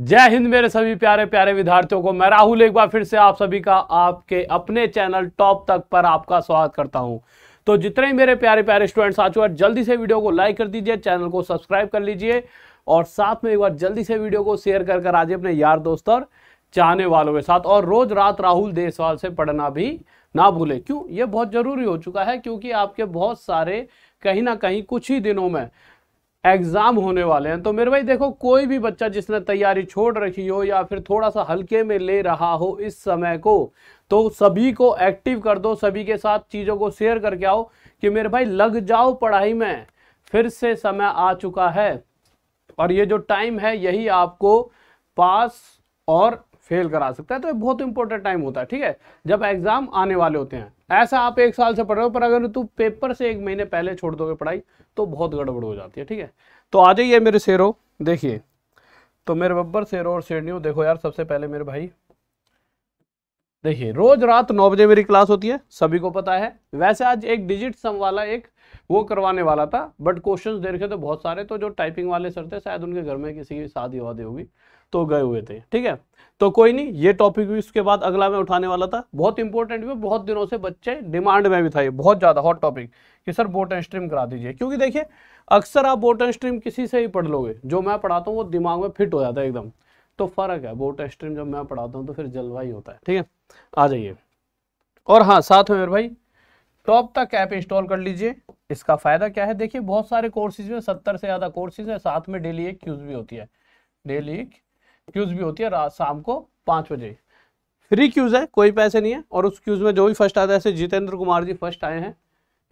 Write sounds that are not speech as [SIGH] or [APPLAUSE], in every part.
जय हिंद मेरे सभी प्यारे प्यारे विद्यार्थियों को मैं राहुल एक बार फिर से आप सभी का आपके अपने चैनल टॉप तक पर आपका स्वागत करता हूं तो जितने मेरे प्यारे प्यारे स्टूडेंट्स आ चुके जल्दी से वीडियो को लाइक कर दीजिए चैनल को सब्सक्राइब कर लीजिए और साथ में एक बार जल्दी से वीडियो को शेयर कर कर आज अपने यार दोस्त और चाहने वालों के साथ और रोज रात राहुल देसवाल से पढ़ना भी ना भूले क्यों ये बहुत जरूरी हो चुका है क्योंकि आपके बहुत सारे कहीं ना कहीं कुछ ही दिनों में एग्ज़ाम होने वाले हैं तो मेरे भाई देखो कोई भी बच्चा जिसने तैयारी छोड़ रखी हो या फिर थोड़ा सा हल्के में ले रहा हो इस समय को तो सभी को एक्टिव कर दो सभी के साथ चीज़ों को शेयर करके आओ कि मेरे भाई लग जाओ पढ़ाई में फिर से समय आ चुका है और ये जो टाइम है यही आपको पास और फेल करा सकता है तो बहुत इंपॉर्टेंट टाइम होता है ठीक है जब एग्ज़ाम आने वाले होते हैं ऐसा आप एक साल से पढ़ रहे हो पर अगर तू पेपर से एक महीने पहले छोड़ दोगे पढ़ाई तो बहुत गड़बड़ हो जाती है ठीक है तो आ जाइए मेरे शेरों देखिए तो मेरे बब्बर शेरों और शेरणियों देखो यार सबसे पहले मेरे भाई देखिए रोज रात नौ बजे मेरी क्लास होती है सभी को पता है वैसे आज एक डिजिट सम वाला एक वो करवाने वाला था बट क्वेश्चंस देखे तो बहुत सारे तो जो टाइपिंग वाले सर थे शायद उनके घर में किसी की शादी वादी होगी तो गए हुए थे ठीक है तो कोई नहीं ये टॉपिक भी उसके बाद अगला मैं उठाने वाला था बहुत इंपॉर्टेंट भी बहुत दिनों से बच्चे डिमांड में भी था ये बहुत ज़्यादा हॉट टॉपिक कि सर बोट एंड स्ट्रीम करा दीजिए क्योंकि देखिए अक्सर आप बोट एंड स्ट्रीम किसी से ही पढ़ लोगे जो मैं पढ़ाता हूँ वो दिमाग में फिट हो जाता है एकदम तो फ़र्क है बोट एंड स्ट्रीम जब मैं पढ़ाता हूँ तो फिर जलवा ही होता है ठीक है आ जाइए और हाँ साथ में मेरे भाई टॉप तक ऐप इंस्टॉल कर लीजिए इसका फ़ायदा क्या है देखिए बहुत सारे कोर्सेज में सत्तर से ज़्यादा कोर्सेज है साथ में डेली एक क्यूज भी होती है डेली एक क्यूज भी होती है शाम को पांच बजे फ्री क्यूज है कोई पैसे नहीं है और उस क्यूज में जो भी फर्स्ट आता है ऐसे जितेंद्र कुमार जी फर्स्ट आए हैं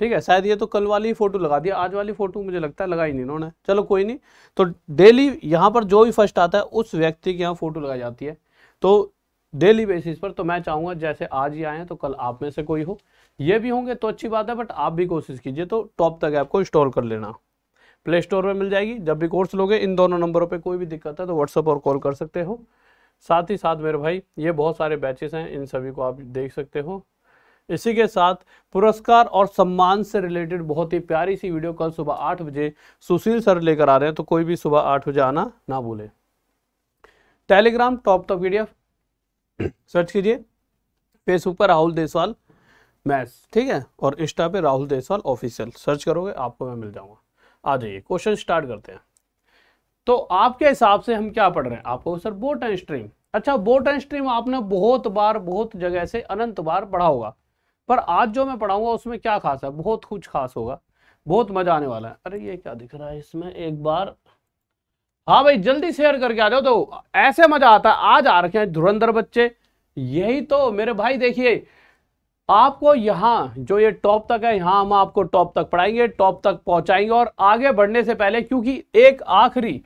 ठीक है शायद ये तो कल वाली फोटो लगा दी आज वाली फोटो मुझे लगता है लगाई नहीं इन्होंने चलो कोई नहीं तो डेली यहाँ पर जो भी फर्स्ट आता है उस व्यक्ति की यहाँ फोटो लगाई जाती है तो डेली बेसिस पर तो मैं चाहूँगा जैसे आज ही आए हैं तो कल आप में से कोई हो ये भी होंगे तो अच्छी बात है बट आप भी कोशिश कीजिए तो टॉप तक ऐप को इंस्टॉल कर लेना प्ले स्टोर में मिल जाएगी जब भी कोर्स लोगे इन दोनों नंबरों पर कोई भी दिक्कत है तो व्हाट्सअप और कॉल कर सकते हो साथ ही साथ मेरे भाई ये बहुत सारे बैचेस हैं इन सभी को आप देख सकते हो इसी के साथ पुरस्कार और सम्मान से रिलेटेड बहुत ही प्यारी सी वीडियो कल सुबह आठ बजे सुशील सर लेकर आ रहे हैं तो कोई भी सुबह आठ बजे आना ना भूले Telegram top top video search कीजिए फेसबुक पर राहुल देसवाल मैथ ठीक है और इंस्टा पे राहुल देसवाल ऑफिशियल सर्च करोगे आपको मैं मिल जाऊंगा आ जाइए क्वेश्चन स्टार्ट करते हैं तो आपके हिसाब से हम क्या पढ़ रहे हैं आपको सर बोट एंड स्ट्रीम अच्छा बोट एंड स्ट्रीम आपने बहुत बार बहुत जगह से अनंत बार पढ़ा होगा पर आज जो मैं पढ़ाऊंगा उसमें क्या खास है बहुत कुछ खास होगा बहुत मजा आने वाला है अरे ये क्या दिख रहा है इसमें एक बार हाँ भाई जल्दी शेयर करके आ जाओ तो ऐसे मजा आता है आज आ रखे हैं धुरंधर बच्चे यही तो मेरे भाई देखिए आपको यहाँ जो ये टॉप तक है यहाँ हम आपको टॉप तक पढ़ाएंगे टॉप तक पहुँचाएंगे और आगे बढ़ने से पहले क्योंकि एक आखिरी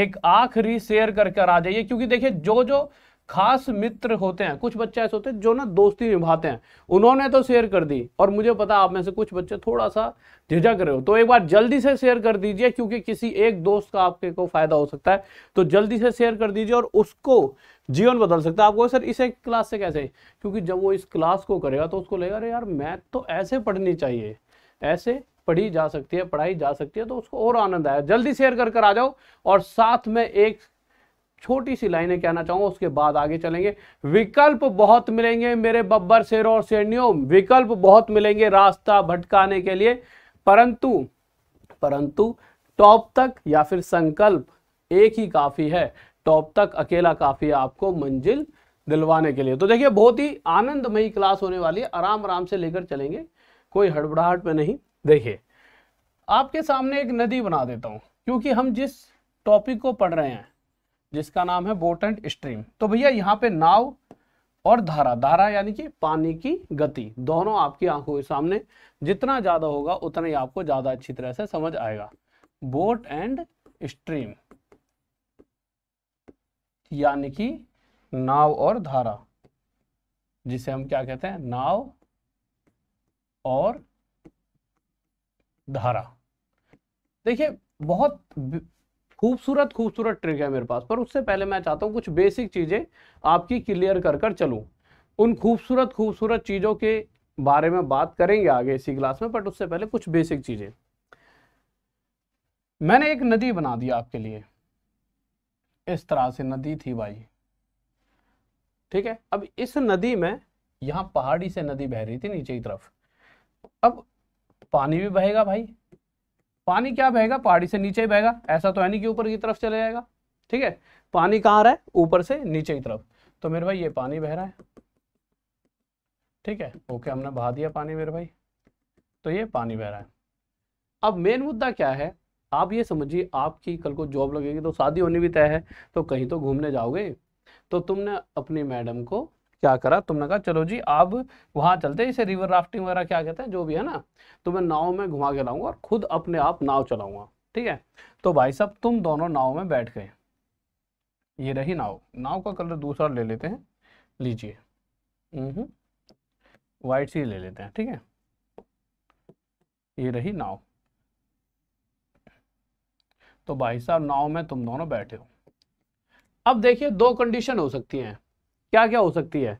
एक आखिरी शेयर कर कर आ जाइए क्योंकि देखिए जो जो खास मित्र होते हैं कुछ बच्चे ऐसे होते हैं जो ना दोस्ती निभाते हैं उन्होंने तो शेयर कर दी और मुझे पता आप में से कुछ बच्चे थोड़ा सा झिझक रहे हो तो एक बार जल्दी से शेयर कर दीजिए क्योंकि किसी एक दोस्त का आपके को फायदा हो सकता है तो जल्दी से शेयर कर दीजिए और उसको जीवन बदल सकता है आपको सर इसे क्लास से कैसे क्योंकि जब वो इस क्लास को करेगा तो उसको लगेगा अरे यार मैथ तो ऐसे पढ़नी चाहिए ऐसे पढ़ी जा सकती है पढ़ाई जा सकती है तो उसको और आनंद आया जल्दी शेयर कर कर आ जाओ और साथ में एक छोटी सी लाइनें कहना चाहूंगा उसके बाद आगे चलेंगे विकल्प बहुत मिलेंगे मेरे बब्बर शेर और शेरणियों विकल्प बहुत मिलेंगे रास्ता भटकाने के लिए परंतु परंतु टॉप तक या फिर संकल्प एक ही काफी है टॉप तो तक अकेला काफ़ी है आपको मंजिल दिलवाने के लिए तो देखिए बहुत ही आनंदमयी क्लास होने वाली है आराम आराम से लेकर चलेंगे कोई हड़बड़ाहट में नहीं देखिए आपके सामने एक नदी बना देता हूं क्योंकि हम जिस टॉपिक को पढ़ रहे हैं जिसका नाम है बोट एंड स्ट्रीम तो भैया यहाँ पे नाव और धारा धारा यानी कि पानी की गति दोनों आपकी आंखों के सामने जितना ज़्यादा होगा उतना ही आपको ज़्यादा अच्छी तरह से समझ आएगा बोट एंड स्ट्रीम यानी कि नाव और धारा जिसे हम क्या कहते हैं नाव और धारा देखिए बहुत खूबसूरत खूबसूरत ट्रिक है मेरे पास पर उससे पहले मैं चाहता हूं कुछ बेसिक चीज़ें आपकी क्लियर कर कर चलूँ उन खूबसूरत खूबसूरत चीज़ों के बारे में बात करेंगे आगे इसी क्लास में बट उससे पहले कुछ बेसिक चीज़ें मैंने एक नदी बना दी आपके लिए इस तरह से नदी थी भाई ठीक है अब इस नदी में यहां पहाड़ी से नदी बह रही थी नीचे की तरफ अब पानी भी बहेगा भाई पानी क्या बहेगा पहाड़ी से नीचे ही बहेगा ऐसा तो है नहीं कि ऊपर की तरफ चले जाएगा ठीक है पानी कहां रहा है ऊपर से नीचे की तरफ तो मेरे भाई ये पानी बह रहा है ठीक है ओके हमने बहा दिया पानी मेरे भाई तो ये पानी बह रहा है अब मेन मुद्दा क्या है आप ये समझिए आपकी कल को जॉब लगेगी तो शादी होनी भी तय है तो कहीं तो घूमने जाओगे तो तुमने अपनी मैडम को क्या करा तुमने कहा चलो जी आप वहाँ चलते इसे रिवर राफ्टिंग वगैरह क्या कहते हैं जो भी है ना तो मैं नाव में घुमा के लाऊंगा और खुद अपने आप नाव चलाऊंगा ठीक है तो भाई साहब तुम दोनों नाव में बैठ गए ये रही नाव नाव का कलर दूसरा ले लेते हैं लीजिए वाइट सी ले लेते हैं ठीक है ये रही नाव तो भाई साहब नाव में तुम दोनों बैठे हो अब देखिए दो कंडीशन हो सकती हैं क्या क्या हो सकती है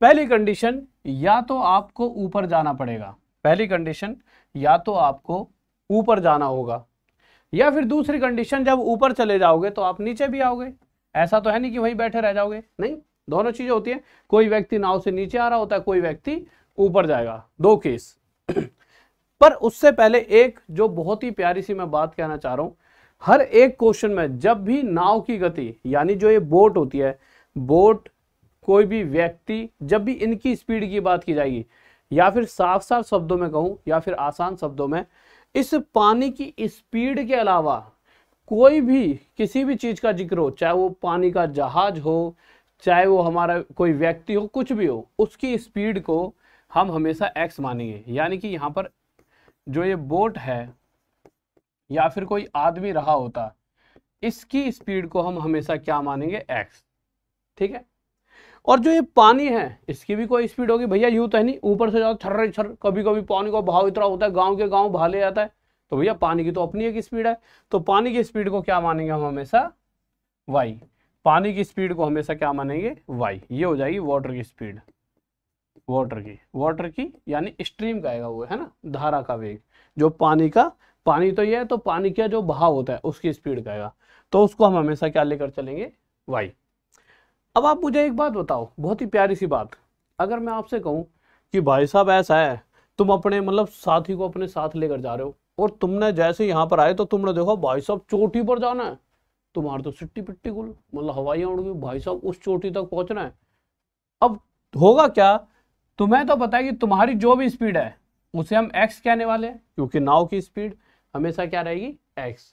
पहली कंडीशन या तो आपको ऊपर जाना पड़ेगा पहली कंडीशन या तो आपको ऊपर जाना होगा या फिर दूसरी कंडीशन जब ऊपर चले जाओगे तो आप नीचे भी आओगे ऐसा तो है नहीं कि वहीं बैठे रह जाओगे नहीं दोनों चीजें होती हैं कोई व्यक्ति नाव से नीचे आ रहा होता है कोई व्यक्ति ऊपर जाएगा दो केस [CLEARS THROAT] पर उससे पहले एक जो बहुत ही प्यारी सी मैं बात कहना चाह रहा हूं हर एक क्वेश्चन में जब भी नाव की गति यानी जो ये बोट होती है बोट कोई भी व्यक्ति जब भी इनकी स्पीड की बात की जाएगी या फिर साफ साफ शब्दों में कहूँ या फिर आसान शब्दों में इस पानी की स्पीड के अलावा कोई भी किसी भी चीज़ का जिक्र हो चाहे वो पानी का जहाज हो चाहे वो हमारा कोई व्यक्ति हो कुछ भी हो उसकी स्पीड को हम हमेशा एक्स मानेंगे यानी कि यहाँ पर जो ये बोट है या फिर कोई आदमी रहा होता इसकी स्पीड को हम हमेशा क्या मानेंगे एक्स ठीक है और जो ये पानी है इसकी भी कोई स्पीड होगी भैया यूं तो है नहीं ऊपर से जाओ छर्रे छर कभी कभी पानी का भाव इतना होता है गांव के गांव भाले जाता है तो भैया पानी की तो अपनी एक स्पीड है तो पानी की स्पीड को क्या मानेंगे हम हमेशा वाई पानी की स्पीड को हमेशा क्या मानेंगे वाई ये हो जाएगी वाटर की स्पीड वाटर की वाटर की यानी स्ट्रीम का आएगा वो है ना धारा का वेग जो पानी का पानी तो ये है तो पानी का जो बहाव होता है उसकी स्पीड कहेगा तो उसको हम हमेशा क्या लेकर चलेंगे वाई अब आप मुझे एक बात बताओ बहुत ही प्यारी सी बात अगर मैं आपसे कहूं कि भाई साहब ऐसा है तुम अपने मतलब साथी को अपने साथ लेकर जा रहे हो और तुमने जैसे यहां पर आए तो तुमने देखो भाई साहब चोटी पर जाना है तुम्हारे तो सिट्टी पिट्टी गुल मतलब हवाई उड़ भाई साहब उस चोटी तक पहुंचना है अब होगा क्या तुम्हें तो पता है कि तुम्हारी जो भी स्पीड है उसे हम एक्स कहने वाले हैं क्योंकि नाव की स्पीड हमेशा क्या रहेगी एक्स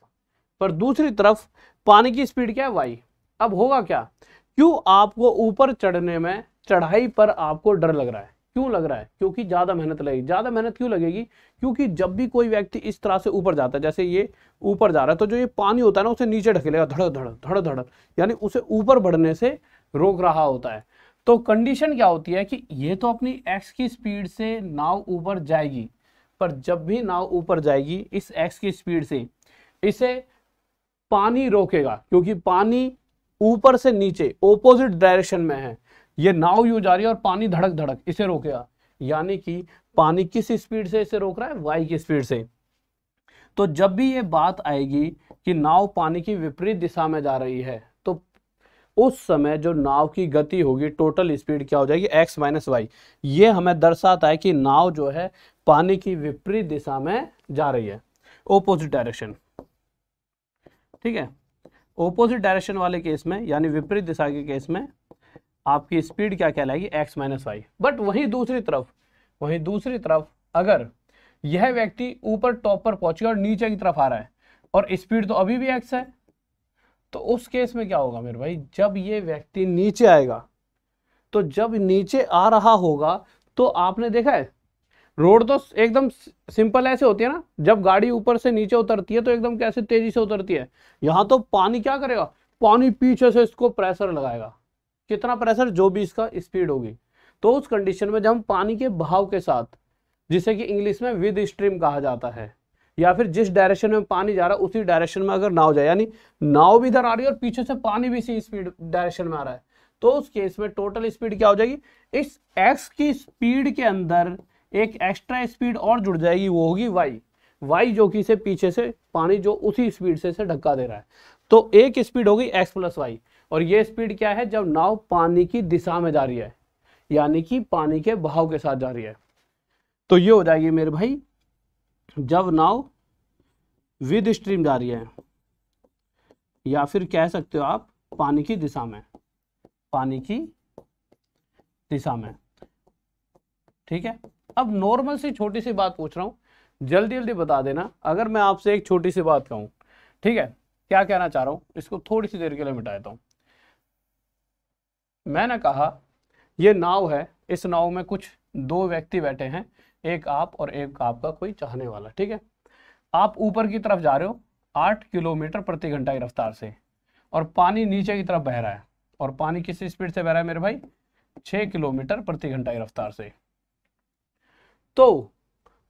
पर दूसरी तरफ पानी की स्पीड क्या है वाई अब होगा क्या क्यों आपको ऊपर चढ़ने में चढ़ाई पर आपको डर लग रहा है क्यों लग रहा है क्योंकि ज़्यादा मेहनत लगेगी ज़्यादा मेहनत क्यों लगेगी क्योंकि जब भी कोई व्यक्ति इस तरह से ऊपर जाता है जैसे ये ऊपर जा रहा है तो जो ये पानी होता है ना उसे नीचे ढकेलेगा धड़ धड़ धड़ धड़ यानी उसे ऊपर बढ़ने से रोक रहा होता है तो कंडीशन क्या होती है कि ये तो अपनी एक्स की स्पीड से नाव ऊपर जाएगी पर जब भी नाव ऊपर जाएगी इस एक्स की स्पीड से इसे पानी रोकेगा क्योंकि पानी ऊपर से नीचे ओपोजिट डायरेक्शन में है ये नाव यू जा रही है और पानी धड़क धड़क इसे रोकेगा यानी कि पानी किस स्पीड से इसे रोक रहा है वाई की स्पीड से तो जब भी ये बात आएगी कि नाव पानी की विपरीत दिशा में जा रही है तो उस समय जो नाव की गति होगी टोटल स्पीड क्या हो जाएगी एक्स माइनस वाई ये हमें दर्शाता है कि नाव जो है पानी की विपरीत दिशा में जा रही है ओपोजिट डायरेक्शन ठीक है ओपोजिट डायरेक्शन वाले केस में यानी विपरीत दिशा के केस में आपकी स्पीड क्या कहलाएगी एक्स माइनस वाई बट वहीं दूसरी तरफ वहीं दूसरी तरफ अगर यह व्यक्ति ऊपर टॉप पर पहुंच गया और नीचे की तरफ आ रहा है और स्पीड तो अभी भी एक्स है तो उस केस में क्या होगा मेरे भाई जब ये व्यक्ति नीचे आएगा तो जब नीचे आ रहा होगा तो आपने देखा है रोड तो एकदम सिंपल ऐसे होती है ना जब गाड़ी ऊपर से नीचे उतरती है तो एकदम कैसे तेजी से उतरती है यहाँ तो पानी क्या करेगा पानी पीछे से इसको प्रेशर लगाएगा कितना प्रेशर जो भी इसका स्पीड होगी तो उस कंडीशन में जब हम पानी के बहाव के साथ जिसे कि इंग्लिश में विद स्ट्रीम कहा जाता है या फिर जिस डायरेक्शन में पानी जा रहा है उसी डायरेक्शन में अगर नाव जाए यानी नाव भी इधर आ रही है और पीछे से पानी भी इसी स्पीड डायरेक्शन में आ रहा है तो उस केस में टोटल स्पीड क्या हो जाएगी इस एक्स की स्पीड के अंदर एक एक्स्ट्रा स्पीड और जुड़ जाएगी वो होगी वाई वाई जो कि से पीछे से पानी जो उसी स्पीड से ढक्का दे रहा है तो एक स्पीड होगी एक्स प्लस वाई और ये स्पीड क्या है जब नाव पानी की दिशा में जा रही है यानी कि पानी के बहाव के साथ जा रही है तो ये हो जाएगी मेरे भाई जब नाव विद स्ट्रीम जा रही है या फिर कह सकते हो आप पानी की दिशा में पानी की दिशा में ठीक है अब नॉर्मल सी छोटी सी बात पूछ रहा हूँ जल्दी जल्दी बता देना अगर मैं आपसे एक छोटी सी बात कहूँ ठीक है क्या कहना चाह रहा हूँ इसको थोड़ी सी देर के लिए मिटा देता हूँ मैंने कहा ये नाव है इस नाव में कुछ दो व्यक्ति बैठे हैं एक आप और एक आपका कोई चाहने वाला ठीक है आप ऊपर की तरफ जा रहे हो आठ किलोमीटर प्रति घंटा की रफ्तार से और पानी नीचे की तरफ बह रहा है और पानी किस स्पीड से बह रहा है मेरे भाई छः किलोमीटर प्रति घंटा की रफ्तार से तो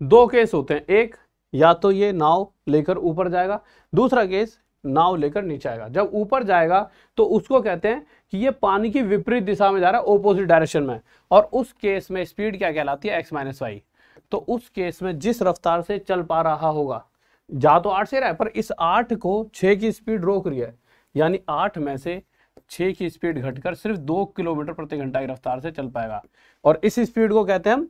दो केस होते हैं एक या तो ये नाव लेकर ऊपर जाएगा दूसरा केस नाव लेकर नीचे आएगा जब ऊपर जाएगा तो उसको कहते हैं कि ये पानी की विपरीत दिशा में जा रहा है ओपोजिट डायरेक्शन में और उस केस में स्पीड क्या कहलाती है एक्स माइनस वाई तो उस केस में जिस रफ्तार से चल पा रहा होगा जा तो आठ से रहा है पर इस आठ को छ की स्पीड रोक रही है यानी आठ में से छ की स्पीड घटकर सिर्फ दो किलोमीटर प्रति घंटा की रफ्तार से चल पाएगा और इस स्पीड को कहते हैं हम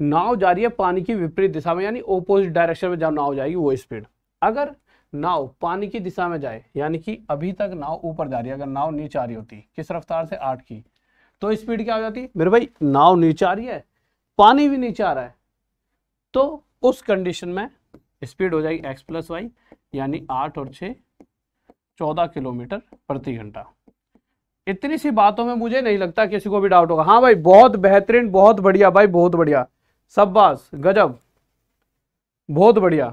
नाव जा रही है पानी की विपरीत दिशा में यानी ओपोजिट डायरेक्शन में जब नाव जाएगी वो स्पीड अगर नाव पानी की दिशा में जाए यानी कि अभी तक नाव ऊपर जा रही है अगर नाव नीचे आ रही होती किस रफ्तार से आठ की तो स्पीड क्या हो जाती मेरे भाई नाव नीचे आ रही है पानी भी नीचे आ रहा है तो उस कंडीशन में स्पीड हो जाएगी एक्स प्लस वाई यानी आठ और छ चौदह किलोमीटर प्रति घंटा इतनी सी बातों में मुझे नहीं लगता किसी को भी डाउट होगा हाँ भाई बहुत बेहतरीन बहुत बढ़िया भाई बहुत बढ़िया सब्बास गजब बहुत बढ़िया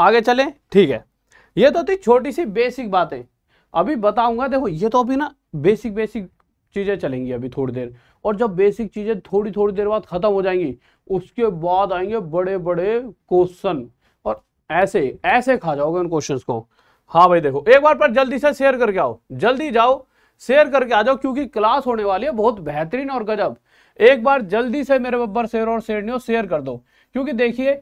आगे चले ठीक है ये तो थी छोटी सी बेसिक बातें अभी बताऊंगा देखो ये तो अभी ना बेसिक बेसिक चीज़ें चलेंगी अभी थोड़ी देर और जब बेसिक चीज़ें थोड़ी थोड़ी देर बाद ख़त्म हो जाएंगी उसके बाद आएंगे बड़े बड़े क्वेश्चन और ऐसे ऐसे खा जाओगे उन क्वेश्चंस को हाँ भाई देखो एक बार पर जल्दी से शेयर करके आओ जल्दी जाओ शेयर करके आ जाओ क्योंकि क्लास होने वाली है बहुत बेहतरीन और गजब एक बार जल्दी से मेरे बब्बर शेर और शेरणियों शेयर कर दो क्योंकि देखिए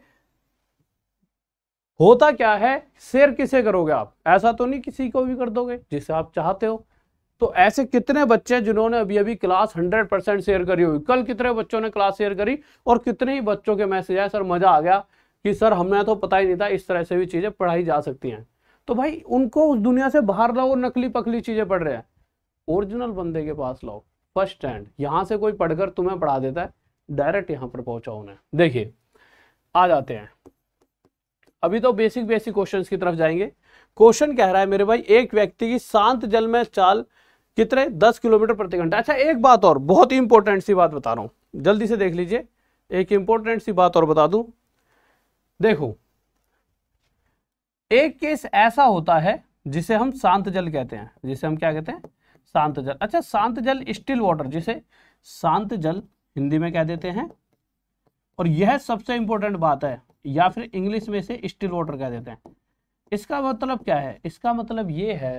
होता क्या है शेयर किसे करोगे आप ऐसा तो नहीं किसी को भी कर दोगे जिसे आप चाहते हो तो ऐसे कितने बच्चे जिन्होंने अभी अभी क्लास 100 परसेंट शेयर करी हुई कल कितने बच्चों ने क्लास शेयर करी और कितने ही बच्चों के मैसेज आए सर मजा आ गया कि सर हमने तो पता ही नहीं था इस तरह से भी चीज़ें पढ़ाई जा सकती हैं तो भाई उनको उस दुनिया से बाहर लाओ नकली पकली चीज़ें पढ़ रहे हैं ओरिजिनल बंदे के पास लाओ फर्स्ट स्टैंड यहां से कोई पढ़कर तुम्हें पढ़ा देता है डायरेक्ट यहां पर पहुंचा उन्हें देखिए आ जाते हैं अभी तो बेसिक बेसिक क्वेश्चंस की तरफ जाएंगे क्वेश्चन कह रहा है मेरे भाई एक व्यक्ति की शांत जल में चाल कितने दस किलोमीटर प्रति घंटा अच्छा एक बात और बहुत ही इंपॉर्टेंट सी बात बता रहा हूं जल्दी से देख लीजिए एक इंपॉर्टेंट सी बात और बता दू देखो एक केस ऐसा होता है जिसे हम शांत जल कहते हैं जिसे हम क्या कहते हैं शांत जल अच्छा शांत जल स्टिल वाटर जिसे शांत जल हिंदी में कह देते हैं और यह सबसे इंपॉर्टेंट बात है या फिर इंग्लिश में इसे स्टिल वाटर कह देते हैं इसका मतलब क्या है इसका मतलब ये है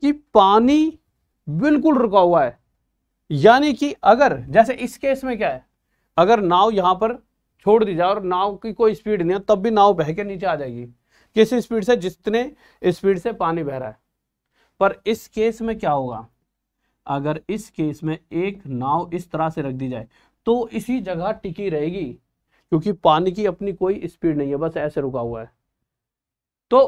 कि पानी बिल्कुल रुका हुआ है यानी कि अगर जैसे इस केस में क्या है अगर नाव यहाँ पर छोड़ दी जाए और नाव की कोई स्पीड नहीं है तब भी नाव बह के नीचे आ जाएगी किस स्पीड से जितने स्पीड से पानी बह रहा है पर इस केस में क्या होगा अगर इस केस में एक नाव इस तरह से रख दी जाए तो इसी जगह टिकी रहेगी क्योंकि पानी की अपनी कोई स्पीड नहीं है बस ऐसे रुका हुआ है तो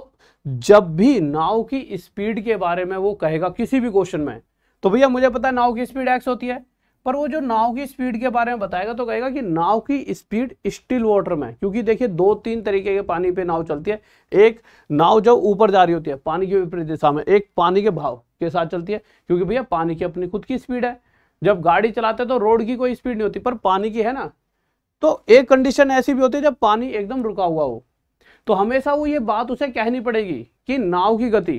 जब भी नाव की स्पीड के बारे में वो कहेगा किसी भी क्वेश्चन में तो भैया मुझे पता है नाव की स्पीड एक्स होती है पर वो जो नाव की स्पीड के बारे में बताएगा तो कहेगा कि नाव की स्पीड स्टिल वाटर में क्योंकि देखिए दो तीन तरीके के पानी पे नाव चलती है एक नाव जब ऊपर जा रही होती है पानी की विपरीत दिशा में एक पानी के भाव के साथ चलती है क्योंकि भैया पानी की अपनी खुद की स्पीड है जब गाड़ी चलाते हैं तो रोड की कोई स्पीड नहीं होती पर पानी की है ना तो एक कंडीशन ऐसी भी होती है जब पानी एकदम रुका हुआ हो तो हमेशा वो ये बात उसे कहनी पड़ेगी कि नाव की गति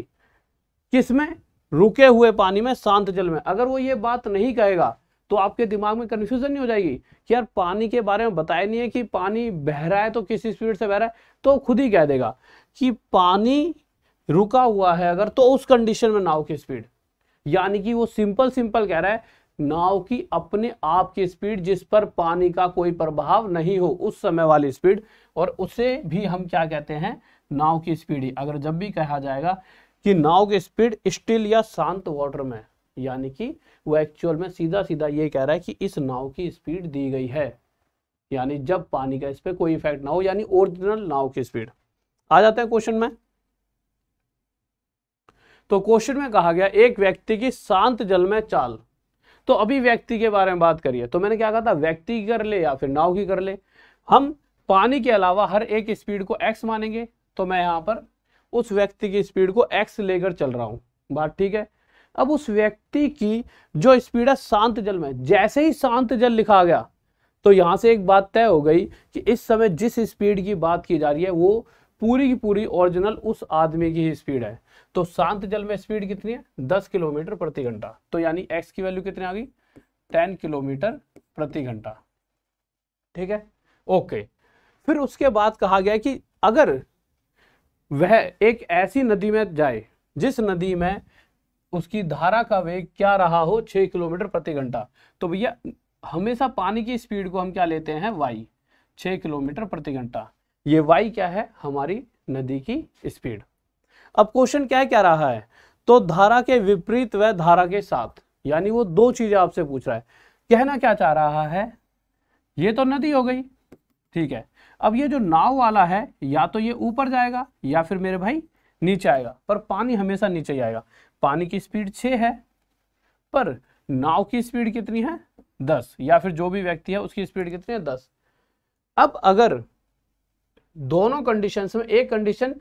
किसमें रुके हुए पानी में शांत जल में अगर वो ये बात नहीं कहेगा तो आपके दिमाग में कन्फ्यूजन नहीं हो जाएगी कि यार पानी के बारे में बताया नहीं है कि पानी बह रहा है तो किस स्पीड से बह रहा है तो खुद ही कह देगा कि पानी रुका हुआ है अगर तो उस कंडीशन में नाव की स्पीड यानी कि वो सिंपल सिंपल कह रहा है नाव की अपने आप की स्पीड जिस पर पानी का कोई प्रभाव नहीं हो उस समय वाली स्पीड और उसे भी हम क्या कहते हैं नाव की स्पीड ही अगर जब भी कहा जाएगा कि नाव की स्पीड स्टिल या शांत वाटर में यानी कि वो एक्चुअल में सीधा सीधा ये कह रहा है कि इस नाव की स्पीड दी गई है यानी जब पानी का इस पर कोई इफेक्ट ना हो यानी ओरिजिनल नाव की स्पीड आ जाते हैं क्वेश्चन में तो क्वेश्चन में कहा गया एक व्यक्ति की शांत जल में चाल तो अभी व्यक्ति के बारे में बात करिए तो मैंने क्या कहा था व्यक्ति की कर ले या फिर नाव की कर ले हम पानी के अलावा हर एक स्पीड को एक्स मानेंगे तो मैं यहां पर उस व्यक्ति की स्पीड को एक्स लेकर चल रहा हूं बात ठीक है अब उस व्यक्ति की जो स्पीड है शांत जल में जैसे ही शांत जल लिखा गया तो यहां से एक बात तय हो गई कि इस समय जिस स्पीड की बात की जा रही है वो पूरी की पूरी ओरिजिनल उस आदमी की ही स्पीड है तो शांत जल में स्पीड कितनी है दस किलोमीटर प्रति घंटा तो यानी एक्स की वैल्यू कितनी आ गई टेन किलोमीटर प्रति घंटा ठीक है ओके फिर उसके बाद कहा गया कि अगर वह एक ऐसी नदी में जाए जिस नदी में उसकी धारा का वेग क्या रहा हो छह किलोमीटर प्रति घंटा तो भैया हमेशा पानी की स्पीड को हम क्या लेते हैं वाई छ किलोमीटर प्रति घंटा ये वाई क्या है हमारी नदी की स्पीड अब क्वेश्चन क्या क्या रहा है तो धारा के विपरीत व धारा के साथ यानी वो दो चीजें आपसे पूछ रहा है कहना क्या चाह रहा है ये तो नदी हो गई ठीक है अब ये जो नाव वाला है या तो ये ऊपर जाएगा या फिर मेरे भाई नीचे आएगा पर पानी हमेशा नीचे आएगा पानी की स्पीड छ है पर नाव की स्पीड कितनी है दस या फिर जो भी व्यक्ति है उसकी स्पीड कितनी है दस अब अगर दोनों कंडीशन में एक कंडीशन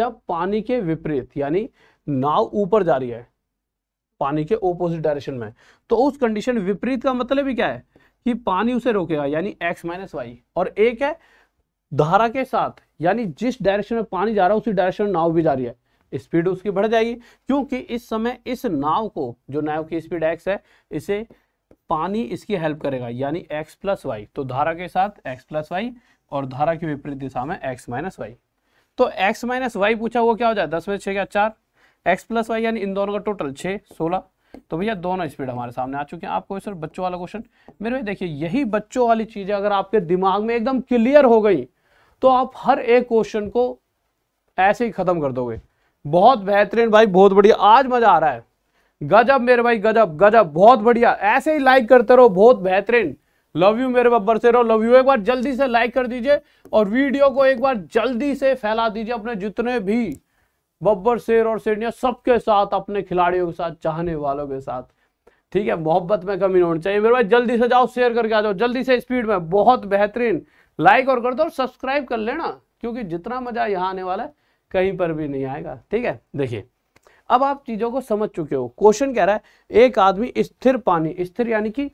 जब पानी के विपरीत यानी नाव ऊपर जा रही है पानी के ओपोजिट डायरेक्शन में तो उस कंडीशन विपरीत का मतलब ही क्या है कि पानी उसे रोकेगा यानी एक्स माइनस वाई और एक है धारा के साथ यानी जिस डायरेक्शन में पानी जा रहा है उसी डायरेक्शन में नाव भी जा रही है स्पीड उसकी बढ़ जाएगी क्योंकि इस समय इस नाव को जो नाव की स्पीड एक्स है इसे पानी इसकी हेल्प करेगा यानी एक्स प्लस वाई तो धारा के साथ एक्स प्लस वाई और धारा की विपरीत दिशा में एक्स माइनस वाई तो एक्स माइनस वाई पूछा वो क्या हो जाए दस में छः क्या चार एक्स प्लस वाई यानी इन दोनों का टोटल छः सोलह तो भैया दोनों स्पीड हमारे सामने आ चुके हैं आपको सर बच्चों वाला क्वेश्चन मेरे भाई देखिए यही बच्चों वाली चीज़ें अगर आपके दिमाग में एकदम क्लियर हो गई तो आप हर एक क्वेश्चन को ऐसे ही ख़त्म कर दोगे बहुत बेहतरीन भाई बहुत बढ़िया आज मजा आ रहा है गजब मेरे भाई गजब गजब बहुत बढ़िया ऐसे ही लाइक करते रहो बहुत बेहतरीन लव यू मेरे बब्बर से रहो लव यू एक बार जल्दी से लाइक कर दीजिए और वीडियो को एक बार जल्दी से फैला दीजिए अपने जितने भी बब्बर शेर और शेरिया सबके साथ अपने खिलाड़ियों के साथ चाहने वालों के साथ ठीक है मोहब्बत में कमी होनी चाहिए मेरे भाई जल्दी से जाओ शेयर करके आ जाओ जल्दी से स्पीड में बहुत बेहतरीन लाइक और कर दो और सब्सक्राइब कर लेना क्योंकि जितना मजा यहाँ आने वाला है कहीं पर भी नहीं आएगा ठीक है देखिए अब आप चीज़ों को समझ चुके हो क्वेश्चन कह रहा है एक आदमी स्थिर पानी स्थिर यानी कि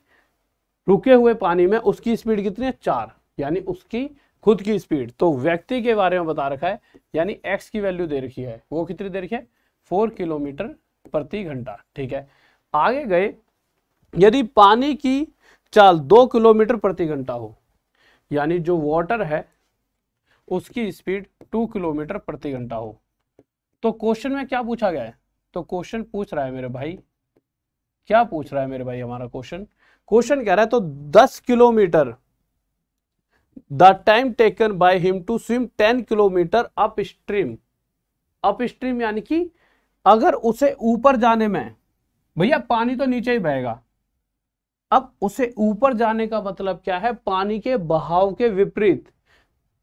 रुके हुए पानी में उसकी स्पीड कितनी है चार यानी उसकी खुद की स्पीड तो व्यक्ति के बारे में बता रखा है यानी एक्स की वैल्यू दे रखी है वो कितनी दे रखी है फोर किलोमीटर प्रति घंटा ठीक है आगे गए यदि पानी की चाल दो किलोमीटर प्रति घंटा हो यानी जो वाटर है उसकी स्पीड टू किलोमीटर प्रति घंटा हो तो क्वेश्चन में क्या पूछा गया है तो क्वेश्चन पूछ रहा है मेरे भाई क्या पूछ रहा है मेरे भाई हमारा क्वेश्चन क्वेश्चन कह रहा है तो 10 kilometre the time taken by him to swim 10 kilometre upstream upstream यानी कि अगर उसे ऊपर जाने में भैया पानी तो नीचे ही बहेगा अब उसे ऊपर जाने का मतलब क्या है पानी के बहाव के विपरीत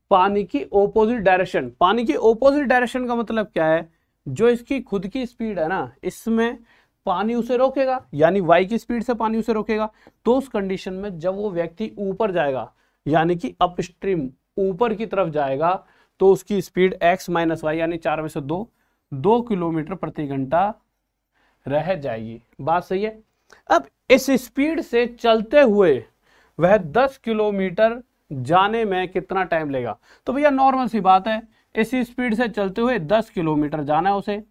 पानी की ओपोजिट डायरेक्शन पानी की ओपोजिट डायरेक्शन का मतलब क्या है जो इसकी खुद की स्पीड है ना इसमें पानी उसे रोकेगा यानी वाई की स्पीड से पानी उसे रोकेगा तो उस कंडीशन में जब वो व्यक्ति ऊपर जाएगा यानी कि अपस्ट्रीम ऊपर की तरफ जाएगा तो उसकी स्पीड x माइनस वाई यानी चार में से दो दो किलोमीटर प्रति घंटा रह जाएगी बात सही है अब इस स्पीड से चलते हुए वह दस किलोमीटर जाने में कितना टाइम लेगा तो भैया नॉर्मल सी बात है इसी स्पीड से चलते हुए दस किलोमीटर जाना है उसे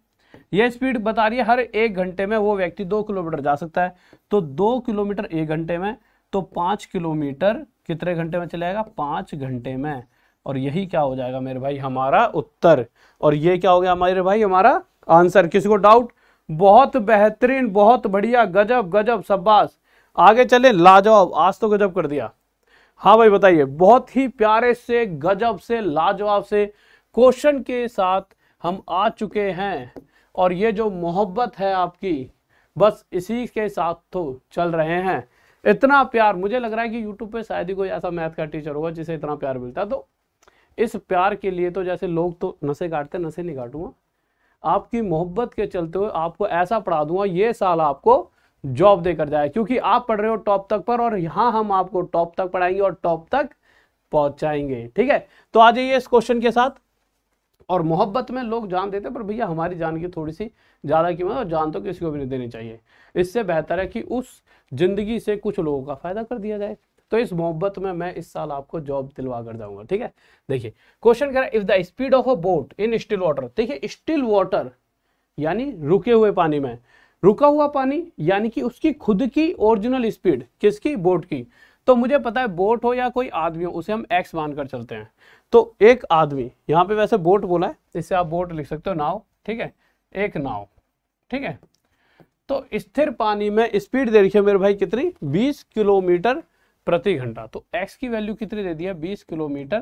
ये स्पीड बता रही है हर एक घंटे में वो व्यक्ति दो किलोमीटर जा सकता है तो दो किलोमीटर एक घंटे में तो पांच किलोमीटर कितने घंटे में चलेगा पांच घंटे में और यही क्या हो जाएगा मेरे भाई हमारा उत्तर और ये क्या हो गया मेरे भाई हमारा आंसर किसी को डाउट बहुत बेहतरीन बहुत बढ़िया गजब गजब शब्बास आगे चले लाजवाब आज तो गजब कर दिया हाँ भाई बताइए बहुत ही प्यारे से गजब से लाजवाब से क्वेश्चन के साथ हम आ चुके हैं और ये जो मोहब्बत है आपकी बस इसी के साथ तो चल रहे हैं इतना प्यार मुझे लग रहा है कि यूट्यूब पे शायद ही कोई ऐसा मैथ का टीचर होगा जिसे इतना प्यार मिलता है तो इस प्यार के लिए तो जैसे लोग तो नशे काटते नशे नहीं काटूंगा आपकी मोहब्बत के चलते हुए आपको ऐसा पढ़ा दूंगा ये साल आपको जॉब देकर जाए क्योंकि आप पढ़ रहे हो टॉप तक पर और यहां हम आपको टॉप तक पढ़ाएंगे और टॉप तक पहुंचाएंगे ठीक है तो आ जाइए इस क्वेश्चन के साथ और मोहब्बत में लोग जान देते पर भैया हमारी जान की थोड़ी सी ज़्यादा कीमत और जान तो किसी को भी नहीं देनी चाहिए इससे बेहतर है कि उस ज़िंदगी से कुछ लोगों का फ़ायदा कर दिया जाए तो इस मोहब्बत में मैं इस साल आपको जॉब दिलवा कर जाऊंगा ठीक है देखिए क्वेश्चन करा if the speed of a boat in still water देखिए स्टिल वाटर यानी रुके हुए पानी में रुका हुआ पानी यानी कि उसकी खुद की ओरिजिनल स्पीड किसकी बोट की तो मुझे पता है बोट हो या कोई आदमी हो उसे हम एक्स मानकर चलते हैं तो एक आदमी यहाँ पे वैसे बोट बोला है इससे आप बोट लिख सकते हो नाव ठीक है एक नाव ठीक है तो स्थिर पानी में स्पीड दे रखी है मेरे भाई कितनी 20 किलोमीटर प्रति घंटा तो x की वैल्यू कितनी दे दी है 20 किलोमीटर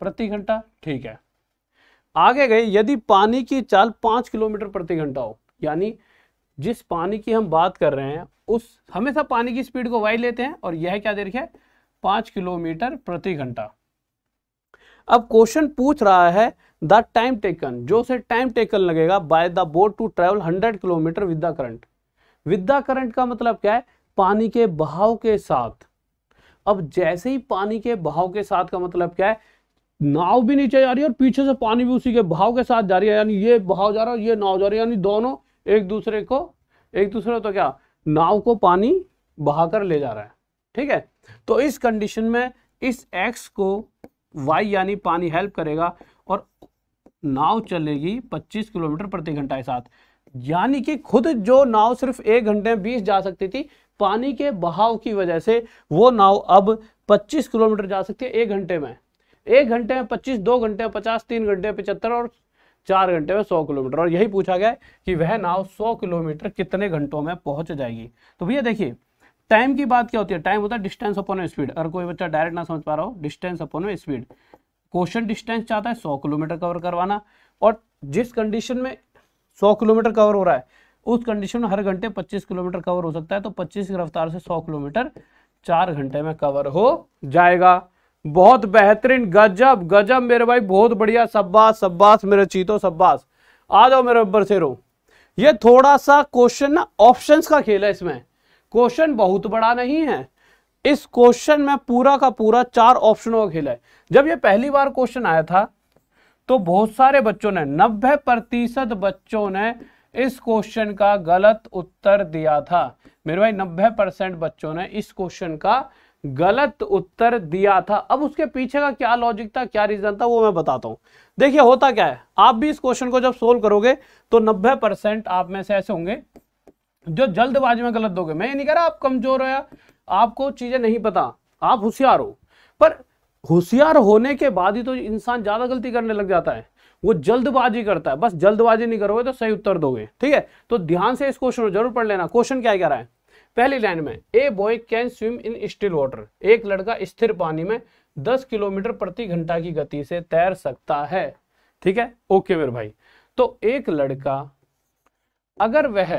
प्रति घंटा ठीक है आगे गए यदि पानी की चाल 5 किलोमीटर प्रति घंटा हो यानी जिस पानी की हम बात कर रहे हैं उस हमेशा पानी की स्पीड को वाई लेते हैं और यह क्या दे पांच किलोमीटर प्रति घंटा अब क्वेश्चन पूछ रहा है द टाइम टेकन जो से टाइम टेकन लगेगा by the boat to travel hundred kilometre with the current with the current का मतलब क्या है पानी के बहाव के साथ अब जैसे ही पानी के बहाव के साथ का मतलब क्या है नाव भी नीचे जा रही है और पीछे से पानी भी उसी के बहाव के साथ जा रही है यानी ये बहाव जा रहा है ये नाव जा रही है यानी दोनों एक दूसरे को एक दूसरे तो क्या नाव को पानी बहाकर ले जा रहा है ठीक है तो इस कंडीशन में इस एक्स को वाई यानी पानी हेल्प करेगा और नाव चलेगी 25 किलोमीटर प्रति घंटा के साथ यानी कि खुद जो नाव सिर्फ एक घंटे में बीस जा सकती थी पानी के बहाव की वजह से वो नाव अब 25 किलोमीटर जा सकती है एक घंटे में एक घंटे में 25 दो घंटे पचास 50 तीन घंटे पचहत्तर और चार घंटे में सौ किलोमीटर और यही पूछा गया कि वह नाव सौ किलोमीटर कितने घंटों में पहुंच जाएगी तो भैया देखिए टाइम की बात क्या होती है टाइम होता है डिस्टेंस अपॉन स्पीड अगर कोई बच्चा डायरेक्ट ना समझ पा रहा हो distance upon speed question distance चाहता है सौ किलोमीटर कवर करवाना और जिस कंडीशन में सौ किलोमीटर कवर हो रहा है उस कंडीशन में हर घंटे पच्चीस किलोमीटर कवर हो सकता है तो पच्चीस की रफ्तार से सौ किलोमीटर चार घंटे में कवर हो जाएगा बहुत बेहतरीन गजब गजब मेरे भाई बहुत बढ़िया सब्बास सब्बास मेरे चीतो सब्बास आ जाओ मेरे ऊपर से रो ये थोड़ा सा क्वेश्चन ना ऑप्शंस का खेल है इसमें क्वेश्चन बहुत बड़ा नहीं है इस क्वेश्चन में पूरा का पूरा चार ऑप्शनों का खेला है जब ये पहली बार क्वेश्चन आया था तो बहुत सारे बच्चों ने नब्बे प्रतिशत बच्चों ने इस क्वेश्चन का गलत उत्तर दिया था मेरे भाई नब्बे परसेंट बच्चों ने इस क्वेश्चन का गलत उत्तर दिया था अब उसके पीछे का क्या लॉजिक था क्या रीजन था वो मैं बताता हूं देखिए होता क्या है आप भी इस क्वेश्चन को जब सोल्व करोगे तो 90 परसेंट आप में से ऐसे होंगे जो जल्दबाजी में गलत दोगे मैं ये नहीं कह रहा आप कमजोर हो या आपको चीजें नहीं पता आप होशियार हो पर होशियार होने के बाद ही तो इंसान ज्यादा गलती करने लग जाता है वो जल्दबाजी करता है बस जल्दबाजी नहीं करोगे तो सही उत्तर दोगे ठीक है तो ध्यान से इस क्वेश्चन को जरूर पढ़ लेना क्वेश्चन क्या कह रहा है पहली लाइन में a boy can swim in still water एक लड़का स्थिर पानी में दस किलोमीटर प्रति घंटा की गति से तैर सकता है ठीक है ओके मेरे भाई तो एक लड़का अगर वह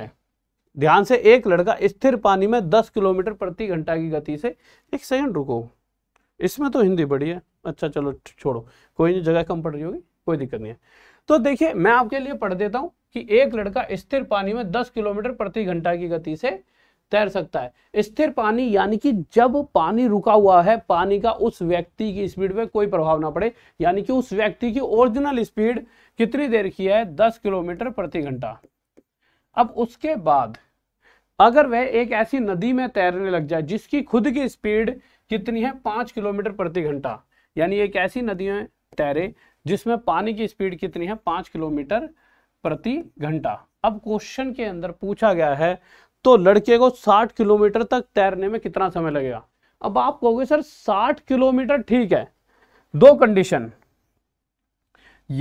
ध्यान से एक लड़का स्थिर पानी में दस किलोमीटर प्रति घंटा की गति से एक सेकंड रुको इसमें तो हिंदी बड़ी है अच्छा चलो छोड़ो कोई नहीं जगह कम पड़ रही होगी कोई दिक्कत नहीं है तो देखिए मैं आपके लिए पढ़ देता हूं कि एक लड़का स्थिर पानी में दस किलोमीटर प्रति घंटा की गति से तैर सकता है स्थिर पानी यानी कि जब पानी रुका हुआ है पानी का उस व्यक्ति की स्पीड पे कोई प्रभाव ना पड़े यानी कि उस व्यक्ति की ओरिजिनल स्पीड कितनी देर की है दस किलोमीटर प्रति घंटा अब उसके बाद अगर वह एक ऐसी नदी में तैरने लग जाए जिसकी खुद की स्पीड कितनी है पांच किलोमीटर प्रति घंटा यानी एक ऐसी नदी में तैरे जिसमें पानी की स्पीड कितनी है पांच किलोमीटर प्रति घंटा अब क्वेश्चन के अंदर पूछा गया है तो लड़के को 60 किलोमीटर तक तैरने में कितना समय लगेगा अब आप कहोगे सर 60 किलोमीटर ठीक है दो कंडीशन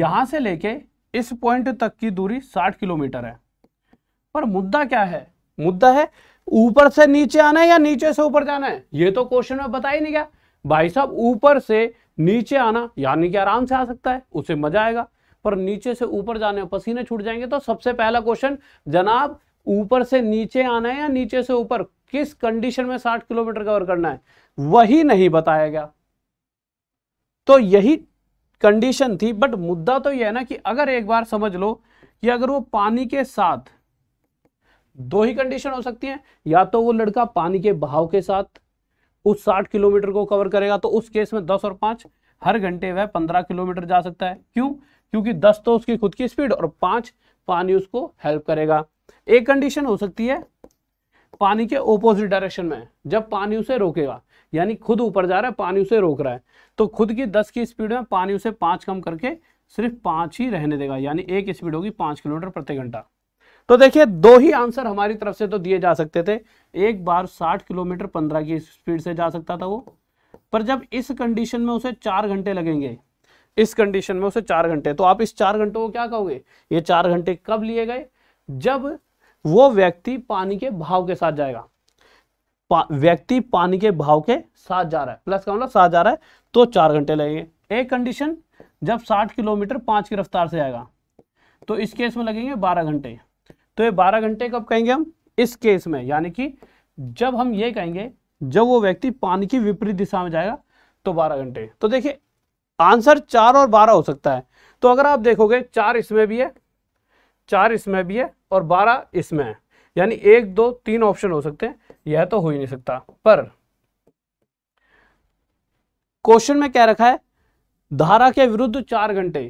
यहां से लेके इस पॉइंट तक की दूरी 60 किलोमीटर है पर मुद्दा क्या है मुद्दा है ऊपर से नीचे आना है या नीचे से ऊपर जाना है ये तो क्वेश्चन में बता ही नहीं गया भाई साहब ऊपर से नीचे आना यानी कि आराम से आ सकता है उसे मजा आएगा पर नीचे से ऊपर जाने पसीने छूट जाएंगे तो सबसे पहला क्वेश्चन जनाब ऊपर से नीचे आना है या नीचे से ऊपर किस कंडीशन में 60 किलोमीटर कवर करना है वही नहीं बताया गया तो यही कंडीशन थी बट मुद्दा तो यह है ना कि अगर एक बार समझ लो कि अगर वो पानी के साथ दो ही कंडीशन हो सकती हैं या तो वो लड़का पानी के बहाव के साथ उस 60 किलोमीटर को कवर करेगा तो उस केस में 10 और 5 हर घंटे वह 15 किलोमीटर जा सकता है क्यों क्योंकि 10 तो उसकी खुद की स्पीड और 5 पानी उसको हेल्प करेगा एक कंडीशन हो सकती है पानी के ओपोजिट डायरेक्शन में जब पानी उसे रोकेगा यानी खुद ऊपर जा रहा है पानी उसे रोक रहा है तो खुद की दस की स्पीड में पानी उसे पांच कम करके सिर्फ पांच ही रहने देगा यानी एक स्पीड होगी पांच किलोमीटर प्रति घंटा तो देखिए दो ही आंसर हमारी तरफ से तो दिए जा सकते थे एक बार साठ किलोमीटर पंद्रह की स्पीड से जा सकता था वो पर जब इस कंडीशन में उसे चार घंटे लगेंगे इस कंडीशन में उसे चार घंटे तो आप इस चार घंटों को क्या कहोगे ये चार घंटे कब लिए गए जब वो व्यक्ति पानी के भाव के साथ जाएगा पा, व्यक्ति पानी के भाव के साथ जा रहा है प्लस का मतलब साथ जा रहा है तो चार घंटे लगेंगे एक कंडीशन जब साठ किलोमीटर पांच की रफ्तार से आएगा तो इस केस में लगेंगे बारह घंटे तो ये बारह घंटे कब कहेंगे हम इस केस में यानी कि जब हम ये कहेंगे जब वो व्यक्ति पानी की विपरीत दिशा में जाएगा तो बारह घंटे तो देखिए आंसर चार और बारह हो सकता है तो अगर आप देखोगे चार इसमें भी है चार इसमें भी है और बारह इसमें है यानी एक दो तीन ऑप्शन हो सकते हैं यह तो हो ही नहीं सकता पर क्वेश्चन में क्या रखा है धारा के विरुद्ध चार घंटे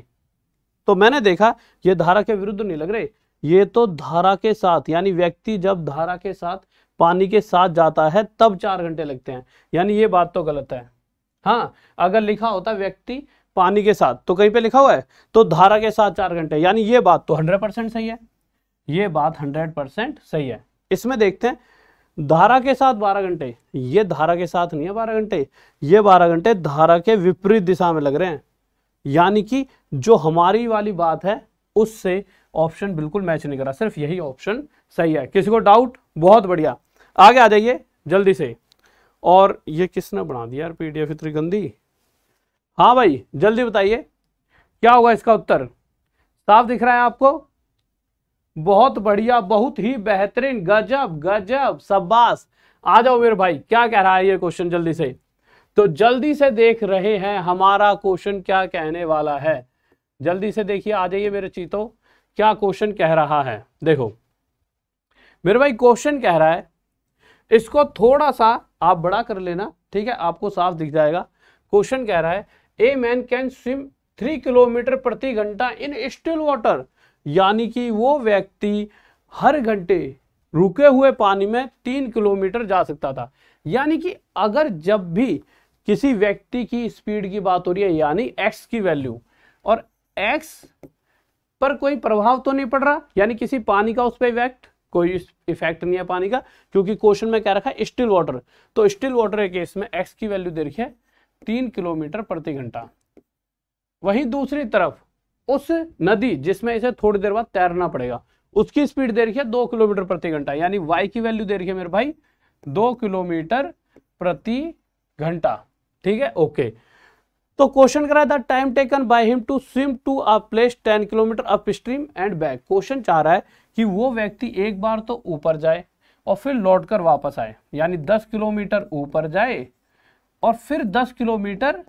तो मैंने देखा यह धारा के विरुद्ध नहीं लग रहे ये तो धारा के साथ यानी व्यक्ति जब धारा के साथ पानी के साथ जाता है तब चार घंटे लगते हैं यानी ये बात तो गलत है हाँ अगर लिखा होता व्यक्ति पानी के साथ तो कहीं पे लिखा हुआ है तो धारा के साथ चार घंटे यानी ये बात तो हंड्रेड परसेंट सही है ये बात हंड्रेड परसेंट सही है इसमें देखते हैं धारा के साथ बारह घंटे ये धारा के साथ नहीं है बारह घंटे ये बारह घंटे धारा के विपरीत दिशा में लग रहे हैं यानी कि जो हमारी वाली बात है उससे ऑप्शन बिल्कुल मैच नहीं करा सिर्फ यही ऑप्शन सही है किसी को डाउट बहुत बढ़िया आगे आ जाइए जल्दी से और ये किसने बना दिया यार पीडीएफ इतनी गंदी हाँ भाई जल्दी बताइए क्या होगा इसका उत्तर साफ दिख रहा है आपको बहुत बढ़िया बहुत ही बेहतरीन गजब गजब शब्बास आ जाओ मेरे भाई क्या कह रहा है ये क्वेश्चन जल्दी से तो जल्दी से देख रहे हैं हमारा क्वेश्चन क्या कहने वाला है जल्दी से देखिए आ जाइए मेरे चीतो क्या क्वेश्चन कह रहा है देखो मेरे भाई क्वेश्चन कह रहा है इसको थोड़ा सा आप बड़ा कर लेना ठीक है आपको साफ दिख जाएगा क्वेश्चन कह रहा है a man can swim three kilometre प्रति घंटा इन स्टिल वाटर यानी कि वो व्यक्ति हर घंटे रुके हुए पानी में तीन किलोमीटर जा सकता था यानी कि अगर जब भी किसी व्यक्ति की स्पीड की बात हो रही है यानी एक्स की वैल्यू और एक्स पर कोई प्रभाव तो नहीं पड़ रहा यानी किसी पानी का उस पर इफेक्ट कोई इफेक्ट नहीं है पानी का क्योंकि क्वेश्चन में क्या रखा है स्टिल वाटर तो स्टिल वाटर के केस में एक्स की वैल्यू देखिए तीन किलोमीटर प्रति घंटा वहीं दूसरी तरफ उस नदी जिसमें इसे थोड़ी देर बाद तैरना पड़ेगा उसकी स्पीड दे रखी है दो किलोमीटर प्रति घंटा यानी वाई की वैल्यू दे रखी है मेरे भाई दो किलोमीटर प्रति घंटा ठीक है ओके तो क्वेश्चन करा था time taken by him to swim to a place ten kilometre upstream and back question चाह रहा है कि वो व्यक्ति एक बार तो ऊपर जाए और फिर लौटकर वापस आए यानी दस किलोमीटर ऊपर जाए और फिर दस किलोमीटर